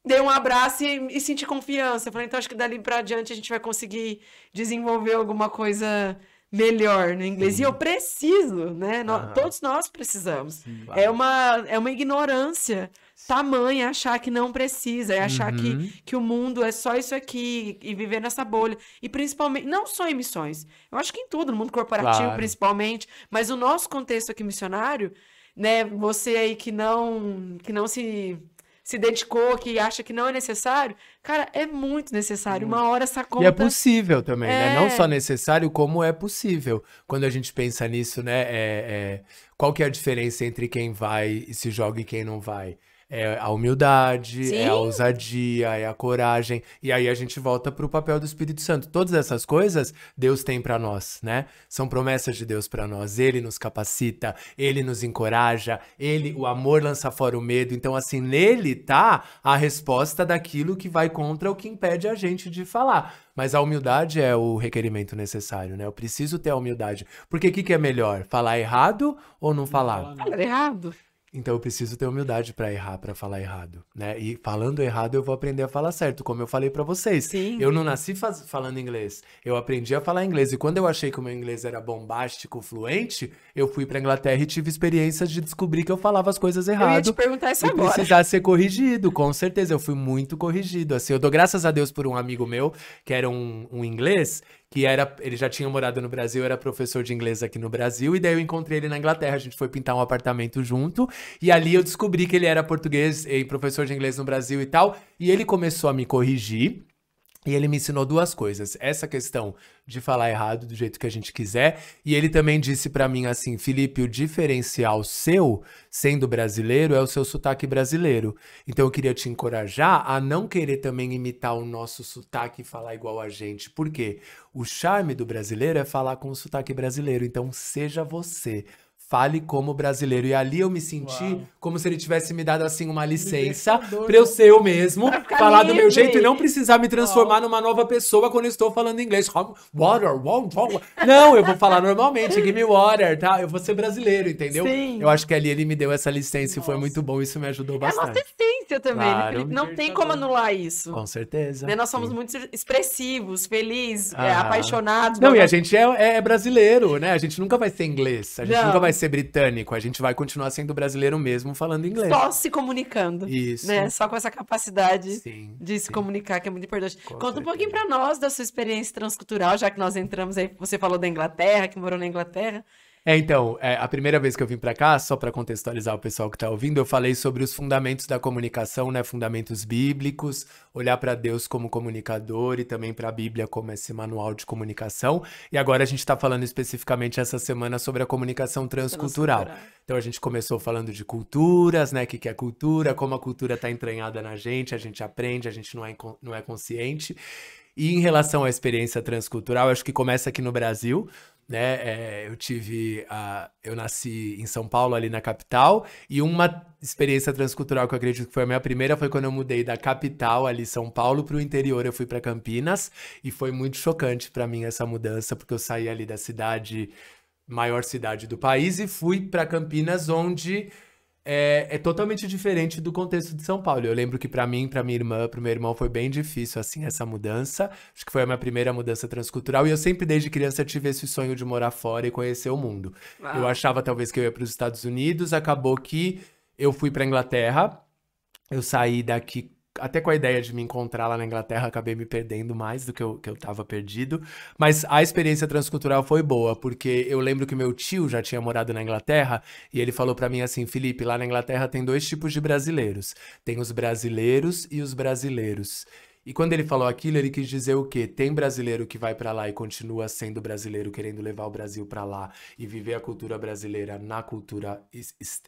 dei um abraço e, e senti confiança. falei, então acho que dali para adiante a gente vai conseguir desenvolver alguma coisa melhor no né? inglês. Sim. E eu preciso, né? Nós, uhum. Todos nós precisamos. Sim, é, uma, é uma ignorância tamanha achar que não precisa, é achar uhum. que, que o mundo é só isso aqui e viver nessa bolha. E principalmente, não só em missões, eu acho que em tudo, no mundo corporativo claro. principalmente, mas o nosso contexto aqui missionário, né, você aí que não que não se se dedicou, que acha que não é necessário, cara, é muito necessário. Uma hora essa conta. E é possível também, é... né? Não é. só necessário, como é possível. Quando a gente pensa nisso, né? É, é... Qual que é a diferença entre quem vai e se joga e quem não vai? é a humildade, Sim. é a ousadia, é a coragem. E aí a gente volta para o papel do Espírito Santo. Todas essas coisas Deus tem para nós, né? São promessas de Deus para nós. Ele nos capacita, ele nos encoraja, ele o amor lança fora o medo. Então assim, nele tá a resposta daquilo que vai contra o que impede a gente de falar. Mas a humildade é o requerimento necessário, né? Eu preciso ter a humildade. Porque o que, que, é melhor? Falar errado ou não falar? Falar errado. Então eu preciso ter humildade para errar, para falar errado, né? E falando errado eu vou aprender a falar certo, como eu falei para vocês. Sim. Eu não nasci faz... falando inglês. Eu aprendi a falar inglês e quando eu achei que o meu inglês era bombástico, fluente, eu fui para Inglaterra e tive experiências de descobrir que eu falava as coisas errado. Eu ia te perguntar isso e agora. precisar ser corrigido, com certeza. Eu fui muito corrigido. Assim, eu dou graças a Deus por um amigo meu que era um, um inglês que era, ele já tinha morado no Brasil, era professor de inglês aqui no Brasil, e daí eu encontrei ele na Inglaterra, a gente foi pintar um apartamento junto, e ali eu descobri que ele era português e eh, professor de inglês no Brasil e tal, e ele começou a me corrigir, e ele me ensinou duas coisas. Essa questão de falar errado do jeito que a gente quiser. E ele também disse para mim assim: Felipe, o diferencial seu, sendo brasileiro, é o seu sotaque brasileiro. Então eu queria te encorajar a não querer também imitar o nosso sotaque e falar igual a gente. Por quê? O charme do brasileiro é falar com o sotaque brasileiro. Então seja você fale como brasileiro. E ali eu me senti Uau. como se ele tivesse me dado assim uma licença para eu ser eu mesmo, falar livre. do meu jeito e não precisar me transformar numa nova pessoa quando eu estou falando inglês. Water, water. Não, eu vou falar normalmente, give me water, tá? Eu vou ser brasileiro, entendeu? Sim. Eu acho que ali ele me deu essa licença Nossa. e foi muito bom, isso me ajudou é bastante. Né? É a nossa essência também, claro. né, Não tem como anular isso. Com certeza. Né? Nós somos Sim. muito expressivos, felizes, ah. é, apaixonados. Não, mas... e a gente é, é, brasileiro, né? A gente nunca vai ser inglês, a gente não. nunca vai ser ser britânico, a gente vai continuar sendo brasileiro mesmo falando inglês. Só se comunicando. Isso. Né? Só com essa capacidade sim, de se sim. comunicar, que é muito importante. Com Conta certeza. um pouquinho para nós da sua experiência transcultural, já que nós entramos aí, você falou da Inglaterra, que morou na Inglaterra. É, então, é, a primeira vez que eu vim para cá, só para contextualizar o pessoal que está ouvindo, eu falei sobre os fundamentos da comunicação, né? Fundamentos bíblicos, olhar para Deus como comunicador e também para a Bíblia como esse manual de comunicação. E agora a gente está falando especificamente essa semana sobre a comunicação transcultural. Então a gente começou falando de culturas, né? O que, que é cultura, como a cultura está entranhada na gente, a gente aprende, a gente não é, não é consciente. E em relação à experiência transcultural, acho que começa aqui no Brasil né? É, eu tive a, eu nasci em São Paulo ali na capital e uma experiência transcultural que eu acredito que foi a minha primeira foi quando eu mudei da capital ali São Paulo para o interior. Eu fui para Campinas e foi muito chocante para mim essa mudança porque eu saí ali da cidade maior cidade do país e fui para Campinas onde é, é, totalmente diferente do contexto de São Paulo. Eu lembro que para mim, para minha irmã, para meu irmão foi bem difícil assim essa mudança. Acho que foi a minha primeira mudança transcultural e eu sempre desde criança tive esse sonho de morar fora e conhecer o mundo. Ah. Eu achava talvez que eu ia para os Estados Unidos, acabou que eu fui para Inglaterra. Eu saí daqui até com a ideia de me encontrar lá na Inglaterra, acabei me perdendo mais do que eu, que eu tava perdido. Mas a experiência transcultural foi boa, porque eu lembro que meu tio já tinha morado na Inglaterra e ele falou para mim assim: Felipe, lá na Inglaterra tem dois tipos de brasileiros: tem os brasileiros e os brasileiros. E quando ele falou aquilo, ele quis dizer o quê? Tem brasileiro que vai para lá e continua sendo brasileiro, querendo levar o Brasil para lá e viver a cultura brasileira na cultura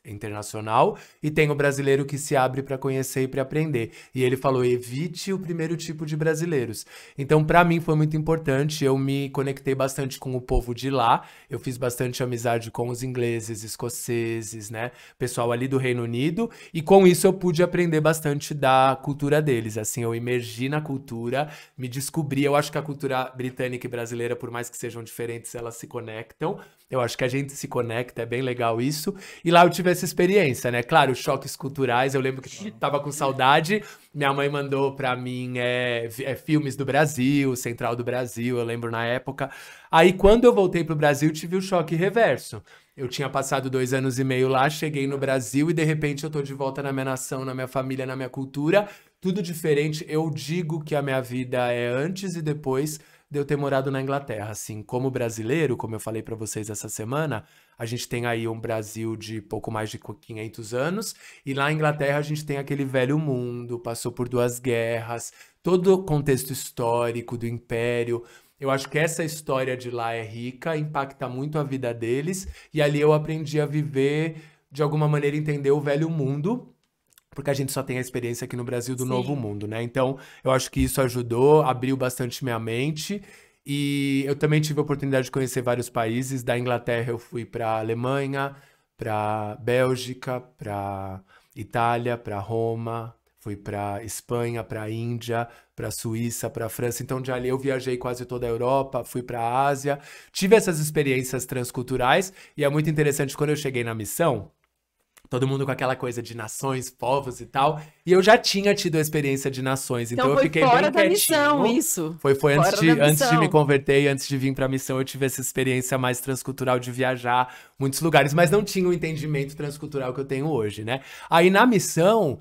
internacional, e tem o brasileiro que se abre para conhecer e para aprender. E ele falou: "Evite o primeiro tipo de brasileiros". Então, para mim foi muito importante, eu me conectei bastante com o povo de lá, eu fiz bastante amizade com os ingleses, escoceses, né? Pessoal ali do Reino Unido, e com isso eu pude aprender bastante da cultura deles, assim, eu emergi imergir na cultura, me descobrir. Eu acho que a cultura britânica e brasileira, por mais que sejam diferentes, elas se conectam. Eu acho que a gente se conecta, é bem legal isso. E lá eu tive essa experiência, né? Claro, choques culturais. Eu lembro que tava com saudade. Minha mãe mandou para mim é, é, filmes do Brasil, Central do Brasil, eu lembro na época. Aí quando eu voltei pro Brasil, tive o choque reverso. Eu tinha passado dois anos e meio lá, cheguei no Brasil e de repente eu tô de volta na minha nação, na minha família, na minha cultura tudo diferente. Eu digo que a minha vida é antes e depois de eu ter morado na Inglaterra. Assim, como brasileiro, como eu falei para vocês essa semana, a gente tem aí um Brasil de pouco mais de 500 anos, e lá na Inglaterra a gente tem aquele velho mundo, passou por duas guerras, todo o contexto histórico do império. Eu acho que essa história de lá é rica, impacta muito a vida deles, e ali eu aprendi a viver, de alguma maneira, entender o velho mundo porque a gente só tem a experiência aqui no Brasil do Sim. novo mundo, né? Então, eu acho que isso ajudou, abriu bastante minha mente. E eu também tive a oportunidade de conhecer vários países. Da Inglaterra eu fui para Alemanha, para Bélgica, para Itália, para Roma, fui para Espanha, para Índia, para Suíça, para França. Então de ali eu viajei quase toda a Europa, fui para a Ásia, tive essas experiências transculturais e é muito interessante quando eu cheguei na missão, todo mundo com aquela coisa de nações, povos e tal. E eu já tinha tido a experiência de nações, então, então eu fiquei fora bem da quietinho. missão, isso. Foi, foi fora antes de, antes de me converter e antes de vir para a missão, eu tive essa experiência mais transcultural de viajar muitos lugares, mas não tinha o entendimento transcultural que eu tenho hoje, né? Aí na missão,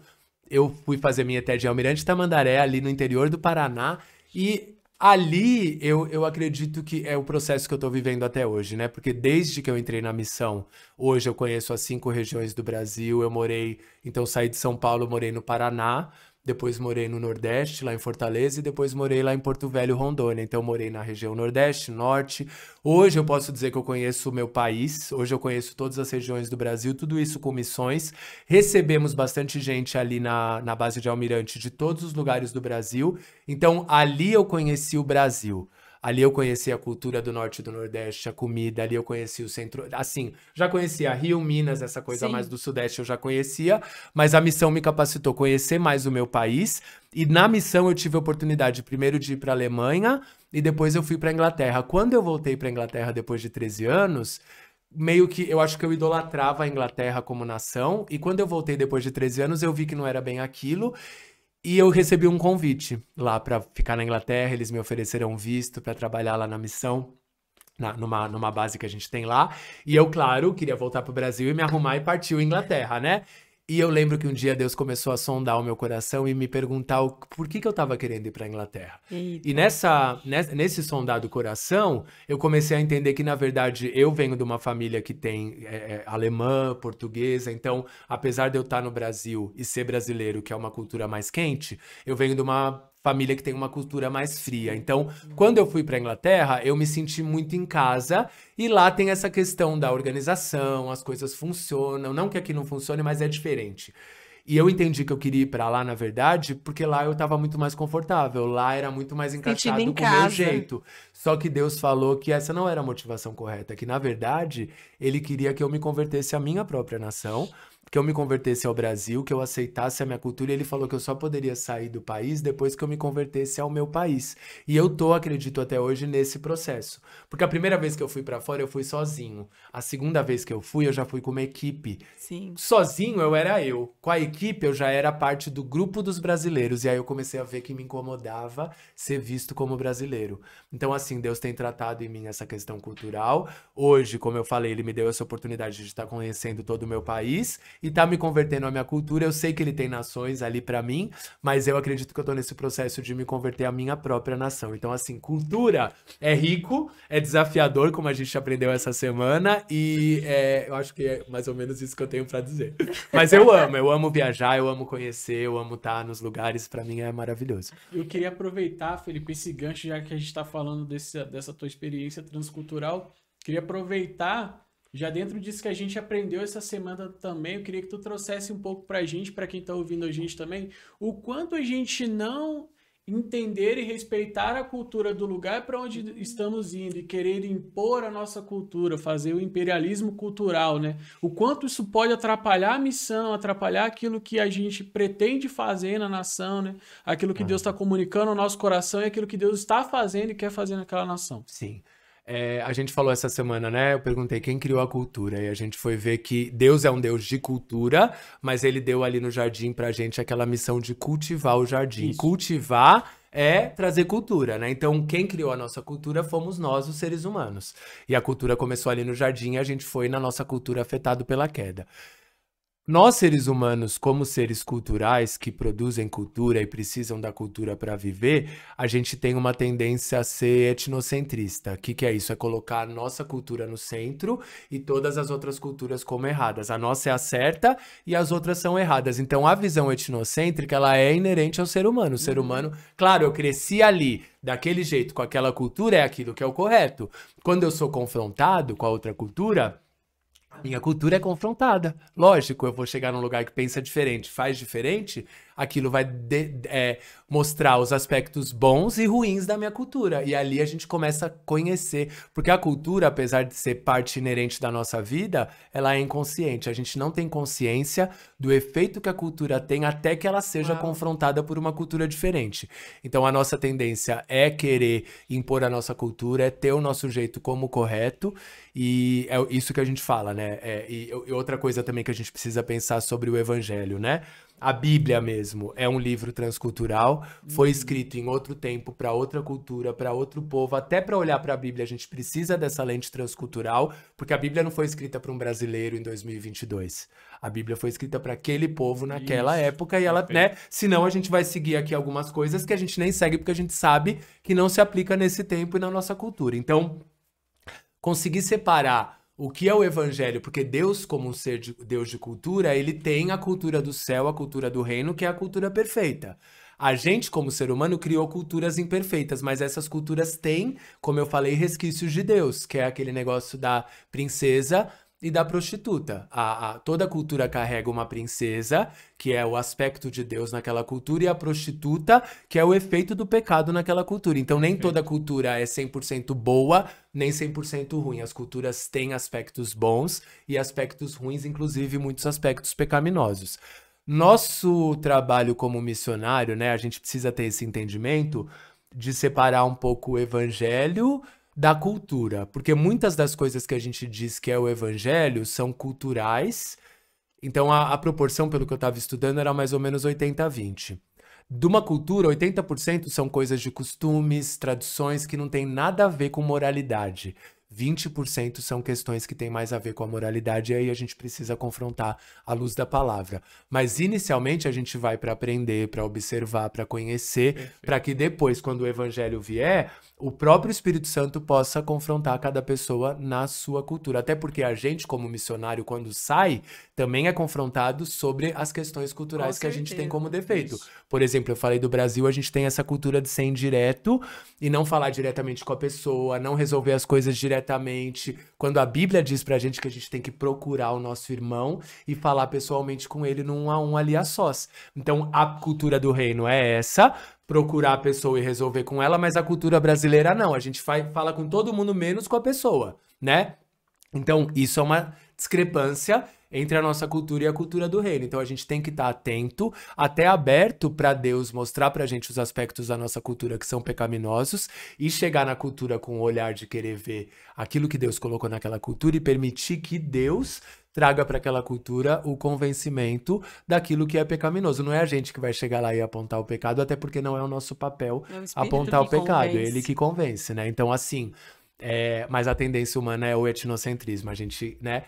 eu fui fazer minha TED em Almirante Tamandaré, ali no interior do Paraná, e Ali eu, eu acredito que é o processo que eu estou vivendo até hoje, né? Porque desde que eu entrei na missão, hoje eu conheço as cinco regiões do Brasil, eu morei, então saí de São Paulo, morei no Paraná, depois morei no Nordeste, lá em Fortaleza, e depois morei lá em Porto Velho, Rondônia. Então morei na região Nordeste, Norte. Hoje eu posso dizer que eu conheço o meu país, hoje eu conheço todas as regiões do Brasil, tudo isso com missões. Recebemos bastante gente ali na, na base de Almirante de todos os lugares do Brasil. Então ali eu conheci o Brasil. Ali eu conheci a cultura do norte e do nordeste, a comida, ali eu conheci o centro. Assim, já conhecia Rio, Minas, essa coisa Sim. mais do sudeste eu já conhecia, mas a missão me capacitou conhecer mais o meu país. E na missão eu tive a oportunidade primeiro de ir para a Alemanha e depois eu fui para Inglaterra. Quando eu voltei para Inglaterra depois de 13 anos, meio que eu acho que eu idolatrava a Inglaterra como nação, e quando eu voltei depois de 13 anos, eu vi que não era bem aquilo. E eu recebi um convite lá para ficar na Inglaterra. Eles me ofereceram visto para trabalhar lá na missão. Na, numa, numa base que a gente tem lá. E eu, claro, queria voltar pro Brasil e me arrumar e partir Inglaterra, né? E eu lembro que um dia Deus começou a sondar o meu coração e me perguntar o, por que, que eu estava querendo ir para a Inglaterra. Eita. E nessa, nesse sondar do coração, eu comecei a entender que, na verdade, eu venho de uma família que tem é, é, alemã, portuguesa. Então, apesar de eu estar tá no Brasil e ser brasileiro, que é uma cultura mais quente, eu venho de uma família que tem uma cultura mais fria. Então, quando eu fui para Inglaterra, eu me senti muito em casa e lá tem essa questão da organização, as coisas funcionam, não que aqui não funcione, mas é diferente. E eu entendi que eu queria ir para lá, na verdade, porque lá eu estava muito mais confortável, lá era muito mais encaixado em com casa. o meu jeito. Só que Deus falou que essa não era a motivação correta, que na verdade ele queria que eu me convertesse à minha própria nação que eu me convertesse ao Brasil, que eu aceitasse a minha cultura. E ele falou que eu só poderia sair do país depois que eu me convertesse ao meu país. E eu tô, acredito até hoje, nesse processo. Porque a primeira vez que eu fui para fora, eu fui sozinho. A segunda vez que eu fui, eu já fui com uma equipe. Sim. Sozinho eu era eu. Com a equipe, eu já era parte do grupo dos brasileiros. E aí eu comecei a ver que me incomodava ser visto como brasileiro. Então, assim, Deus tem tratado em mim essa questão cultural. Hoje, como eu falei, ele me deu essa oportunidade de estar conhecendo todo o meu país e tá me convertendo à minha cultura. Eu sei que ele tem nações ali para mim, mas eu acredito que eu tô nesse processo de me converter à minha própria nação. Então, assim, cultura é rico, é desafiador, como a gente aprendeu essa semana, e é, eu acho que é mais ou menos isso que eu tenho para dizer. Mas eu amo, eu amo viajar, eu amo conhecer, eu amo estar tá nos lugares, para mim é maravilhoso. Eu queria aproveitar, Felipe, esse gancho, já que a gente tá falando desse, dessa tua experiência transcultural, queria aproveitar já dentro disso que a gente aprendeu essa semana também, eu queria que tu trouxesse um pouco para a gente, para quem está ouvindo a gente também, o quanto a gente não entender e respeitar a cultura do lugar para onde estamos indo e querer impor a nossa cultura, fazer o imperialismo cultural, né? O quanto isso pode atrapalhar a missão, atrapalhar aquilo que a gente pretende fazer na nação, né? Aquilo que Deus está uhum. comunicando ao nosso coração e aquilo que Deus está fazendo e quer fazer naquela nação. Sim. É, a gente falou essa semana, né? Eu perguntei quem criou a cultura e a gente foi ver que Deus é um Deus de cultura, mas ele deu ali no jardim pra gente aquela missão de cultivar o jardim. Isso. Cultivar é trazer cultura, né? Então, quem criou a nossa cultura fomos nós, os seres humanos. E a cultura começou ali no jardim e a gente foi na nossa cultura afetado pela queda. Nós, seres humanos, como seres culturais que produzem cultura e precisam da cultura para viver, a gente tem uma tendência a ser etnocentrista. O que, que é isso? É colocar a nossa cultura no centro e todas as outras culturas como erradas. A nossa é a certa e as outras são erradas. Então, a visão etnocêntrica ela é inerente ao ser humano. O ser uhum. humano, claro, eu cresci ali, daquele jeito, com aquela cultura, é aquilo que é o correto. Quando eu sou confrontado com a outra cultura minha cultura é confrontada. Lógico, eu vou chegar num lugar que pensa diferente, faz diferente, aquilo vai de, é, mostrar os aspectos bons e ruins da minha cultura. E ali a gente começa a conhecer. Porque a cultura, apesar de ser parte inerente da nossa vida, ela é inconsciente. A gente não tem consciência do efeito que a cultura tem até que ela seja Uau. confrontada por uma cultura diferente. Então a nossa tendência é querer impor a nossa cultura, é ter o nosso jeito como correto. E é isso que a gente fala, né? É, e, e outra coisa também que a gente precisa pensar sobre o evangelho, né? a Bíblia mesmo é um livro transcultural, foi uhum. escrito em outro tempo, para outra cultura, para outro povo. Até para olhar para a Bíblia, a gente precisa dessa lente transcultural, porque a Bíblia não foi escrita para um brasileiro em 2022. A Bíblia foi escrita para aquele povo naquela Isso, época e ela, né, perfeito. né? Senão a gente vai seguir aqui algumas coisas que a gente nem segue porque a gente sabe que não se aplica nesse tempo e na nossa cultura. Então, conseguir separar o que é o evangelho, porque Deus, como um ser de, Deus de cultura, ele tem a cultura do céu, a cultura do reino, que é a cultura perfeita. A gente, como ser humano, criou culturas imperfeitas, mas essas culturas têm, como eu falei, resquícios de Deus, que é aquele negócio da princesa e da prostituta. A, a, toda cultura carrega uma princesa, que é o aspecto de Deus naquela cultura, e a prostituta, que é o efeito do pecado naquela cultura. Então, nem toda cultura é 100% boa, nem 100% ruim. As culturas têm aspectos bons e aspectos ruins, inclusive muitos aspectos pecaminosos. Nosso trabalho como missionário, né, a gente precisa ter esse entendimento de separar um pouco o evangelho da cultura, porque muitas das coisas que a gente diz que é o evangelho são culturais. Então a, a proporção, pelo que eu estava estudando, era mais ou menos 80 a 20. De uma cultura, 80% são coisas de costumes, tradições que não tem nada a ver com moralidade. 20% são questões que têm mais a ver com a moralidade e aí a gente precisa confrontar à luz da palavra. Mas inicialmente a gente vai para aprender, para observar, para conhecer, para que depois, quando o evangelho vier, o próprio Espírito Santo possa confrontar cada pessoa na sua cultura. Até porque a gente, como missionário, quando sai, também é confrontado sobre as questões culturais que a gente tem como defeito. Isso. Por exemplo, eu falei do Brasil, a gente tem essa cultura de ser indireto e não falar diretamente com a pessoa, não resolver as coisas diretamente diretamente, quando a Bíblia diz pra gente que a gente tem que procurar o nosso irmão e falar pessoalmente com ele num a um ali a sós. Então, a cultura do reino é essa, procurar a pessoa e resolver com ela, mas a cultura brasileira não, a gente fala com todo mundo menos com a pessoa, né? Então, isso é uma discrepância entre a nossa cultura e a cultura do reino. Então a gente tem que estar tá atento, até aberto para Deus mostrar para a gente os aspectos da nossa cultura que são pecaminosos e chegar na cultura com o olhar de querer ver aquilo que Deus colocou naquela cultura e permitir que Deus traga para aquela cultura o convencimento daquilo que é pecaminoso. Não é a gente que vai chegar lá e apontar o pecado, até porque não é o nosso papel é o apontar o pecado, é convence. é ele que convence, né? Então assim, é... mas a tendência humana é o etnocentrismo, a gente, né?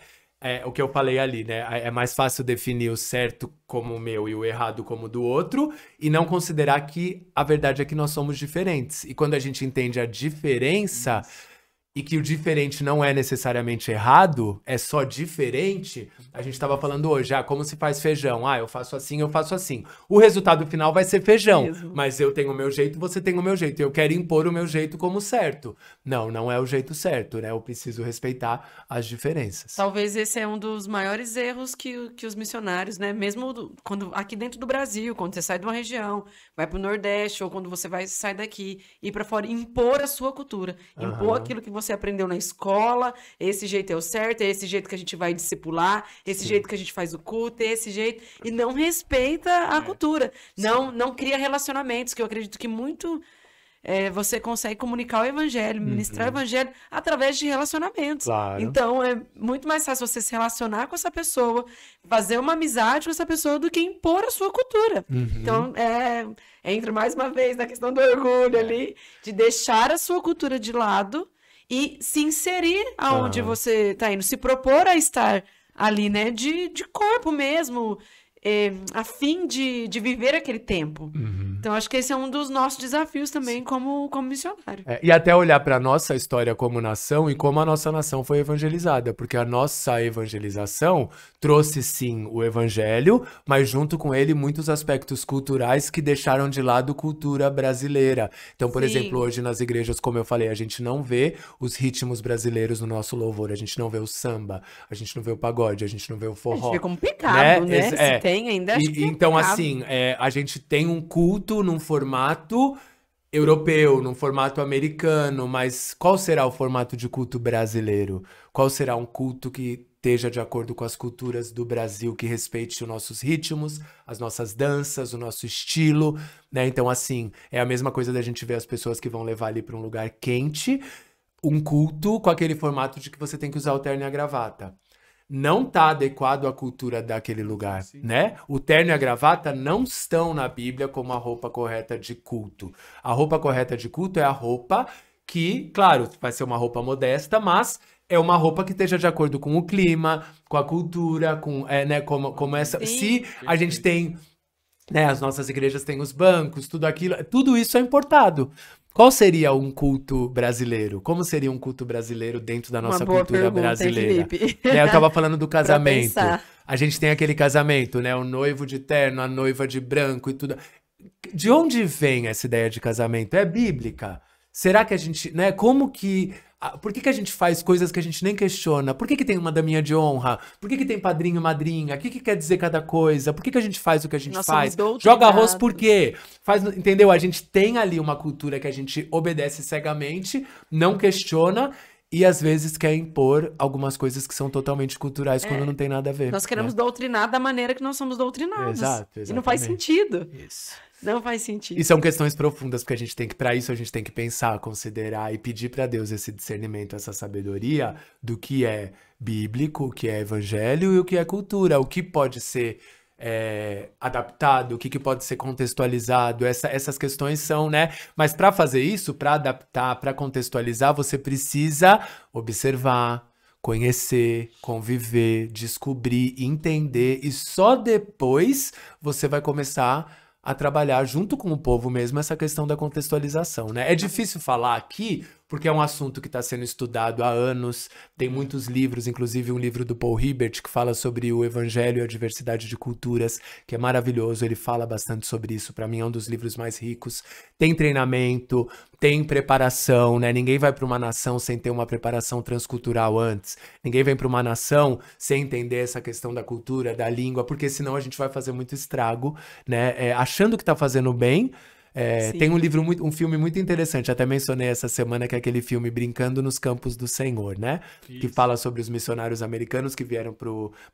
é o que eu falei ali, né? É, é mais fácil definir o certo como o meu e o errado como o do outro e não considerar que a verdade é que nós somos diferentes. E quando a gente entende a diferença. Isso e que o diferente não é necessariamente errado, é só diferente, a gente estava falando hoje, ah, como se faz feijão? Ah, eu faço assim, eu faço assim. O resultado final vai ser feijão, mas eu tenho o meu jeito, você tem o meu jeito. Eu quero impor o meu jeito como certo. Não, não é o jeito certo, né? Eu preciso respeitar as diferenças. Talvez esse é um dos maiores erros que, que os missionários, né? Mesmo do, quando aqui dentro do Brasil, quando você sai de uma região, vai para o Nordeste, ou quando você vai sai daqui e para fora, impor a sua cultura, impor uhum. aquilo que você você aprendeu na escola, esse jeito é o certo, é esse jeito que a gente vai discipular, esse Sim. jeito que a gente faz o culto, é esse jeito. E não respeita a é. cultura. Não, não cria relacionamentos, que eu acredito que muito. É, você consegue comunicar o evangelho, ministrar uhum. o evangelho através de relacionamentos. Claro. Então é muito mais fácil você se relacionar com essa pessoa, fazer uma amizade com essa pessoa do que impor a sua cultura. Uhum. Então é, entra mais uma vez na questão do orgulho é. ali, de deixar a sua cultura de lado e se inserir aonde ah. você está indo, se propor a estar ali, né? De, de corpo mesmo, é, eh, a fim de, de viver aquele tempo. Uhum. Então, acho que esse é um dos nossos desafios também como, como missionário. É, e até olhar para a nossa história como nação e como a nossa nação foi evangelizada, porque a nossa evangelização trouxe sim o evangelho, mas junto com ele muitos aspectos culturais que deixaram de lado cultura brasileira. Então, por sim. exemplo, hoje nas igrejas, como eu falei, a gente não vê os ritmos brasileiros no nosso louvor, a gente não vê o samba, a gente não vê o pagode, a gente não vê o forró. A gente vê como pecado, né? né? É, Se tem ainda, e, é Então, assim, é, a gente tem um culto feito num formato europeu, num formato americano, mas qual será o formato de culto brasileiro? Qual será um culto que esteja de acordo com as culturas do Brasil, que respeite os nossos ritmos, as nossas danças, o nosso estilo, né? Então, assim, é a mesma coisa da gente ver as pessoas que vão levar ali para um lugar quente, um culto com aquele formato de que você tem que usar o terno e a gravata não tá adequado à cultura daquele lugar, Sim. né? O terno e a gravata não estão na Bíblia como a roupa correta de culto. A roupa correta de culto é a roupa que, claro, vai ser uma roupa modesta, mas é uma roupa que esteja de acordo com o clima, com a cultura, com é, né, como, como essa. Sim. Se a gente tem né, as nossas igrejas têm os bancos, tudo aquilo, tudo isso é importado. Qual seria um culto brasileiro? Como seria um culto brasileiro dentro da nossa cultura pergunta, brasileira? É, eu estava falando do casamento. A gente tem aquele casamento, né? O noivo de terno, a noiva de branco e tudo. De onde vem essa ideia de casamento? É bíblica? Será que a gente, né? Como que ah, por que, que a gente faz coisas que a gente nem questiona? Por que, que tem uma daminha de honra? Por que, que tem padrinho e madrinha? O que, que quer dizer cada coisa? Por que, que a gente faz o que a gente Nós faz? Joga arroz por quê? Faz, entendeu? A gente tem ali uma cultura que a gente obedece cegamente, não questiona e às vezes quer impor algumas coisas que são totalmente culturais é. quando não tem nada a ver. Nós queremos né? doutrinar da maneira que nós somos doutrinados. Exato, exatamente. E não faz sentido. Isso. Não faz sentido. E são questões profundas, porque a gente tem que, para isso, a gente tem que pensar, considerar e pedir para Deus esse discernimento, essa sabedoria do que é bíblico, o que é evangelho e o que é cultura, o que pode ser é, adaptado, o que, que, pode ser contextualizado, essa, essas questões são, né? Mas para fazer isso, para adaptar, para contextualizar, você precisa observar, conhecer, conviver, descobrir, entender e só depois você vai começar a trabalhar junto com o povo mesmo essa questão da contextualização, né? É difícil falar aqui porque é um assunto que está sendo estudado há anos. Tem muitos livros, inclusive um livro do Paul Hibbert que fala sobre o evangelho e a diversidade de culturas, que é maravilhoso. Ele fala bastante sobre isso. Para mim, é um dos livros mais ricos. Tem treinamento, tem preparação, né? Ninguém vai para uma nação sem ter uma preparação transcultural antes. Ninguém vem para uma nação sem entender essa questão da cultura, da língua, porque senão a gente vai fazer muito estrago, né? É, achando que está fazendo bem é, tem um livro, muito, um filme muito interessante, até mencionei essa semana, que é aquele filme Brincando nos Campos do Senhor, né? Isso. Que fala sobre os missionários americanos que vieram para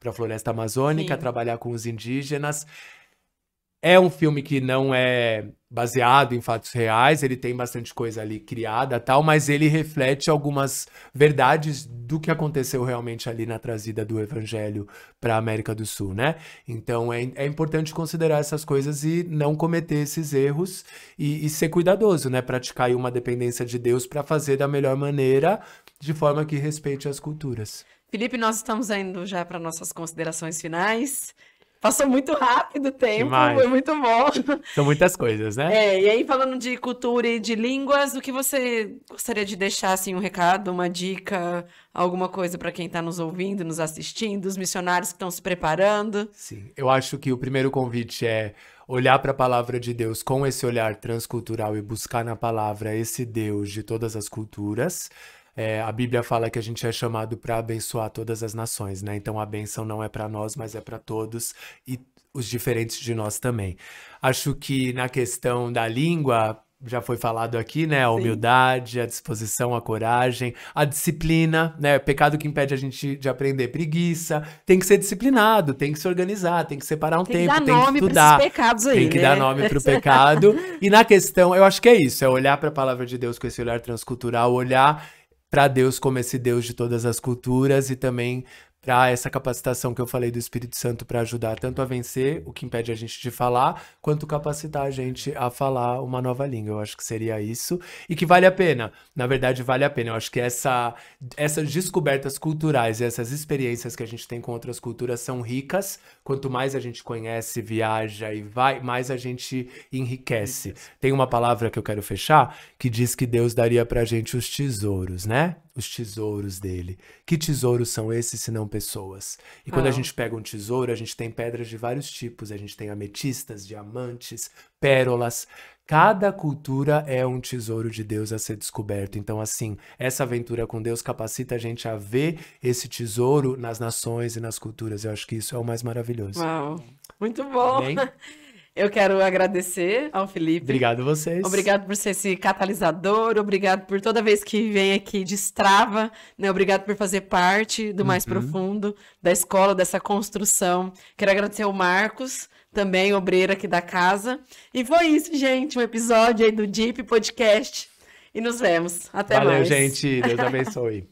a floresta amazônica Sim. trabalhar com os indígenas. É um filme que não é baseado em fatos reais, ele tem bastante coisa ali criada tal, mas ele reflete algumas verdades do que aconteceu realmente ali na trazida do Evangelho para a América do Sul, né? Então é, é, importante considerar essas coisas e não cometer esses erros e, e ser cuidadoso, né? Praticar uma dependência de Deus para fazer da melhor maneira, de forma que respeite as culturas. Felipe, nós estamos indo já para nossas considerações finais. Passou muito rápido o tempo, Demais. foi muito bom. São muitas coisas, né? É, e aí falando de cultura e de línguas, o que você gostaria de deixar, assim, um recado, uma dica, alguma coisa para quem está nos ouvindo, nos assistindo, os missionários que estão se preparando? Sim, eu acho que o primeiro convite é olhar para a palavra de Deus com esse olhar transcultural e buscar na palavra esse Deus de todas as culturas. É, a Bíblia fala que a gente é chamado para abençoar todas as nações, né? Então a bênção não é para nós, mas é para todos e os diferentes de nós também. Acho que na questão da língua, já foi falado aqui, né? A humildade, a disposição, a coragem, a disciplina, né? Pecado que impede a gente de aprender preguiça. Tem que ser disciplinado, tem que se organizar, tem que separar um tem tempo, que tem que estudar. pecados aí, Tem que né? dar nome para o pecado. e na questão, eu acho que é isso: é olhar para a palavra de Deus com esse olhar transcultural, olhar para Deus como esse Deus de todas as culturas e também para essa capacitação que eu falei do Espírito Santo para ajudar tanto a vencer o que impede a gente de falar, quanto capacitar a gente a falar uma nova língua. Eu acho que seria isso e que vale a pena. Na verdade, vale a pena. Eu acho que essa, essas descobertas culturais e essas experiências que a gente tem com outras culturas são ricas. Quanto mais a gente conhece, viaja e vai, mais a gente enriquece. Tem uma palavra que eu quero fechar que diz que Deus daria para a gente os tesouros, né? os tesouros dele. Que tesouros são esses se não pessoas? E quando ah. a gente pega um tesouro, a gente tem pedras de vários tipos. A gente tem ametistas, diamantes, pérolas. Cada cultura é um tesouro de Deus a ser descoberto. Então, assim, essa aventura com Deus capacita a gente a ver esse tesouro nas nações e nas culturas. Eu acho que isso é o mais maravilhoso. Uau, muito bom. Eu quero agradecer ao Felipe. Obrigado a vocês. Obrigado por ser esse catalisador, obrigado por toda vez que vem aqui destrava, né? Obrigado por fazer parte do mais uhum. profundo da escola, dessa construção. Quero agradecer ao Marcos, também obreiro aqui da casa. E foi isso, gente, um episódio aí do Deep Podcast. E nos vemos. Até Valeu, mais. Valeu, gente. Deus abençoe.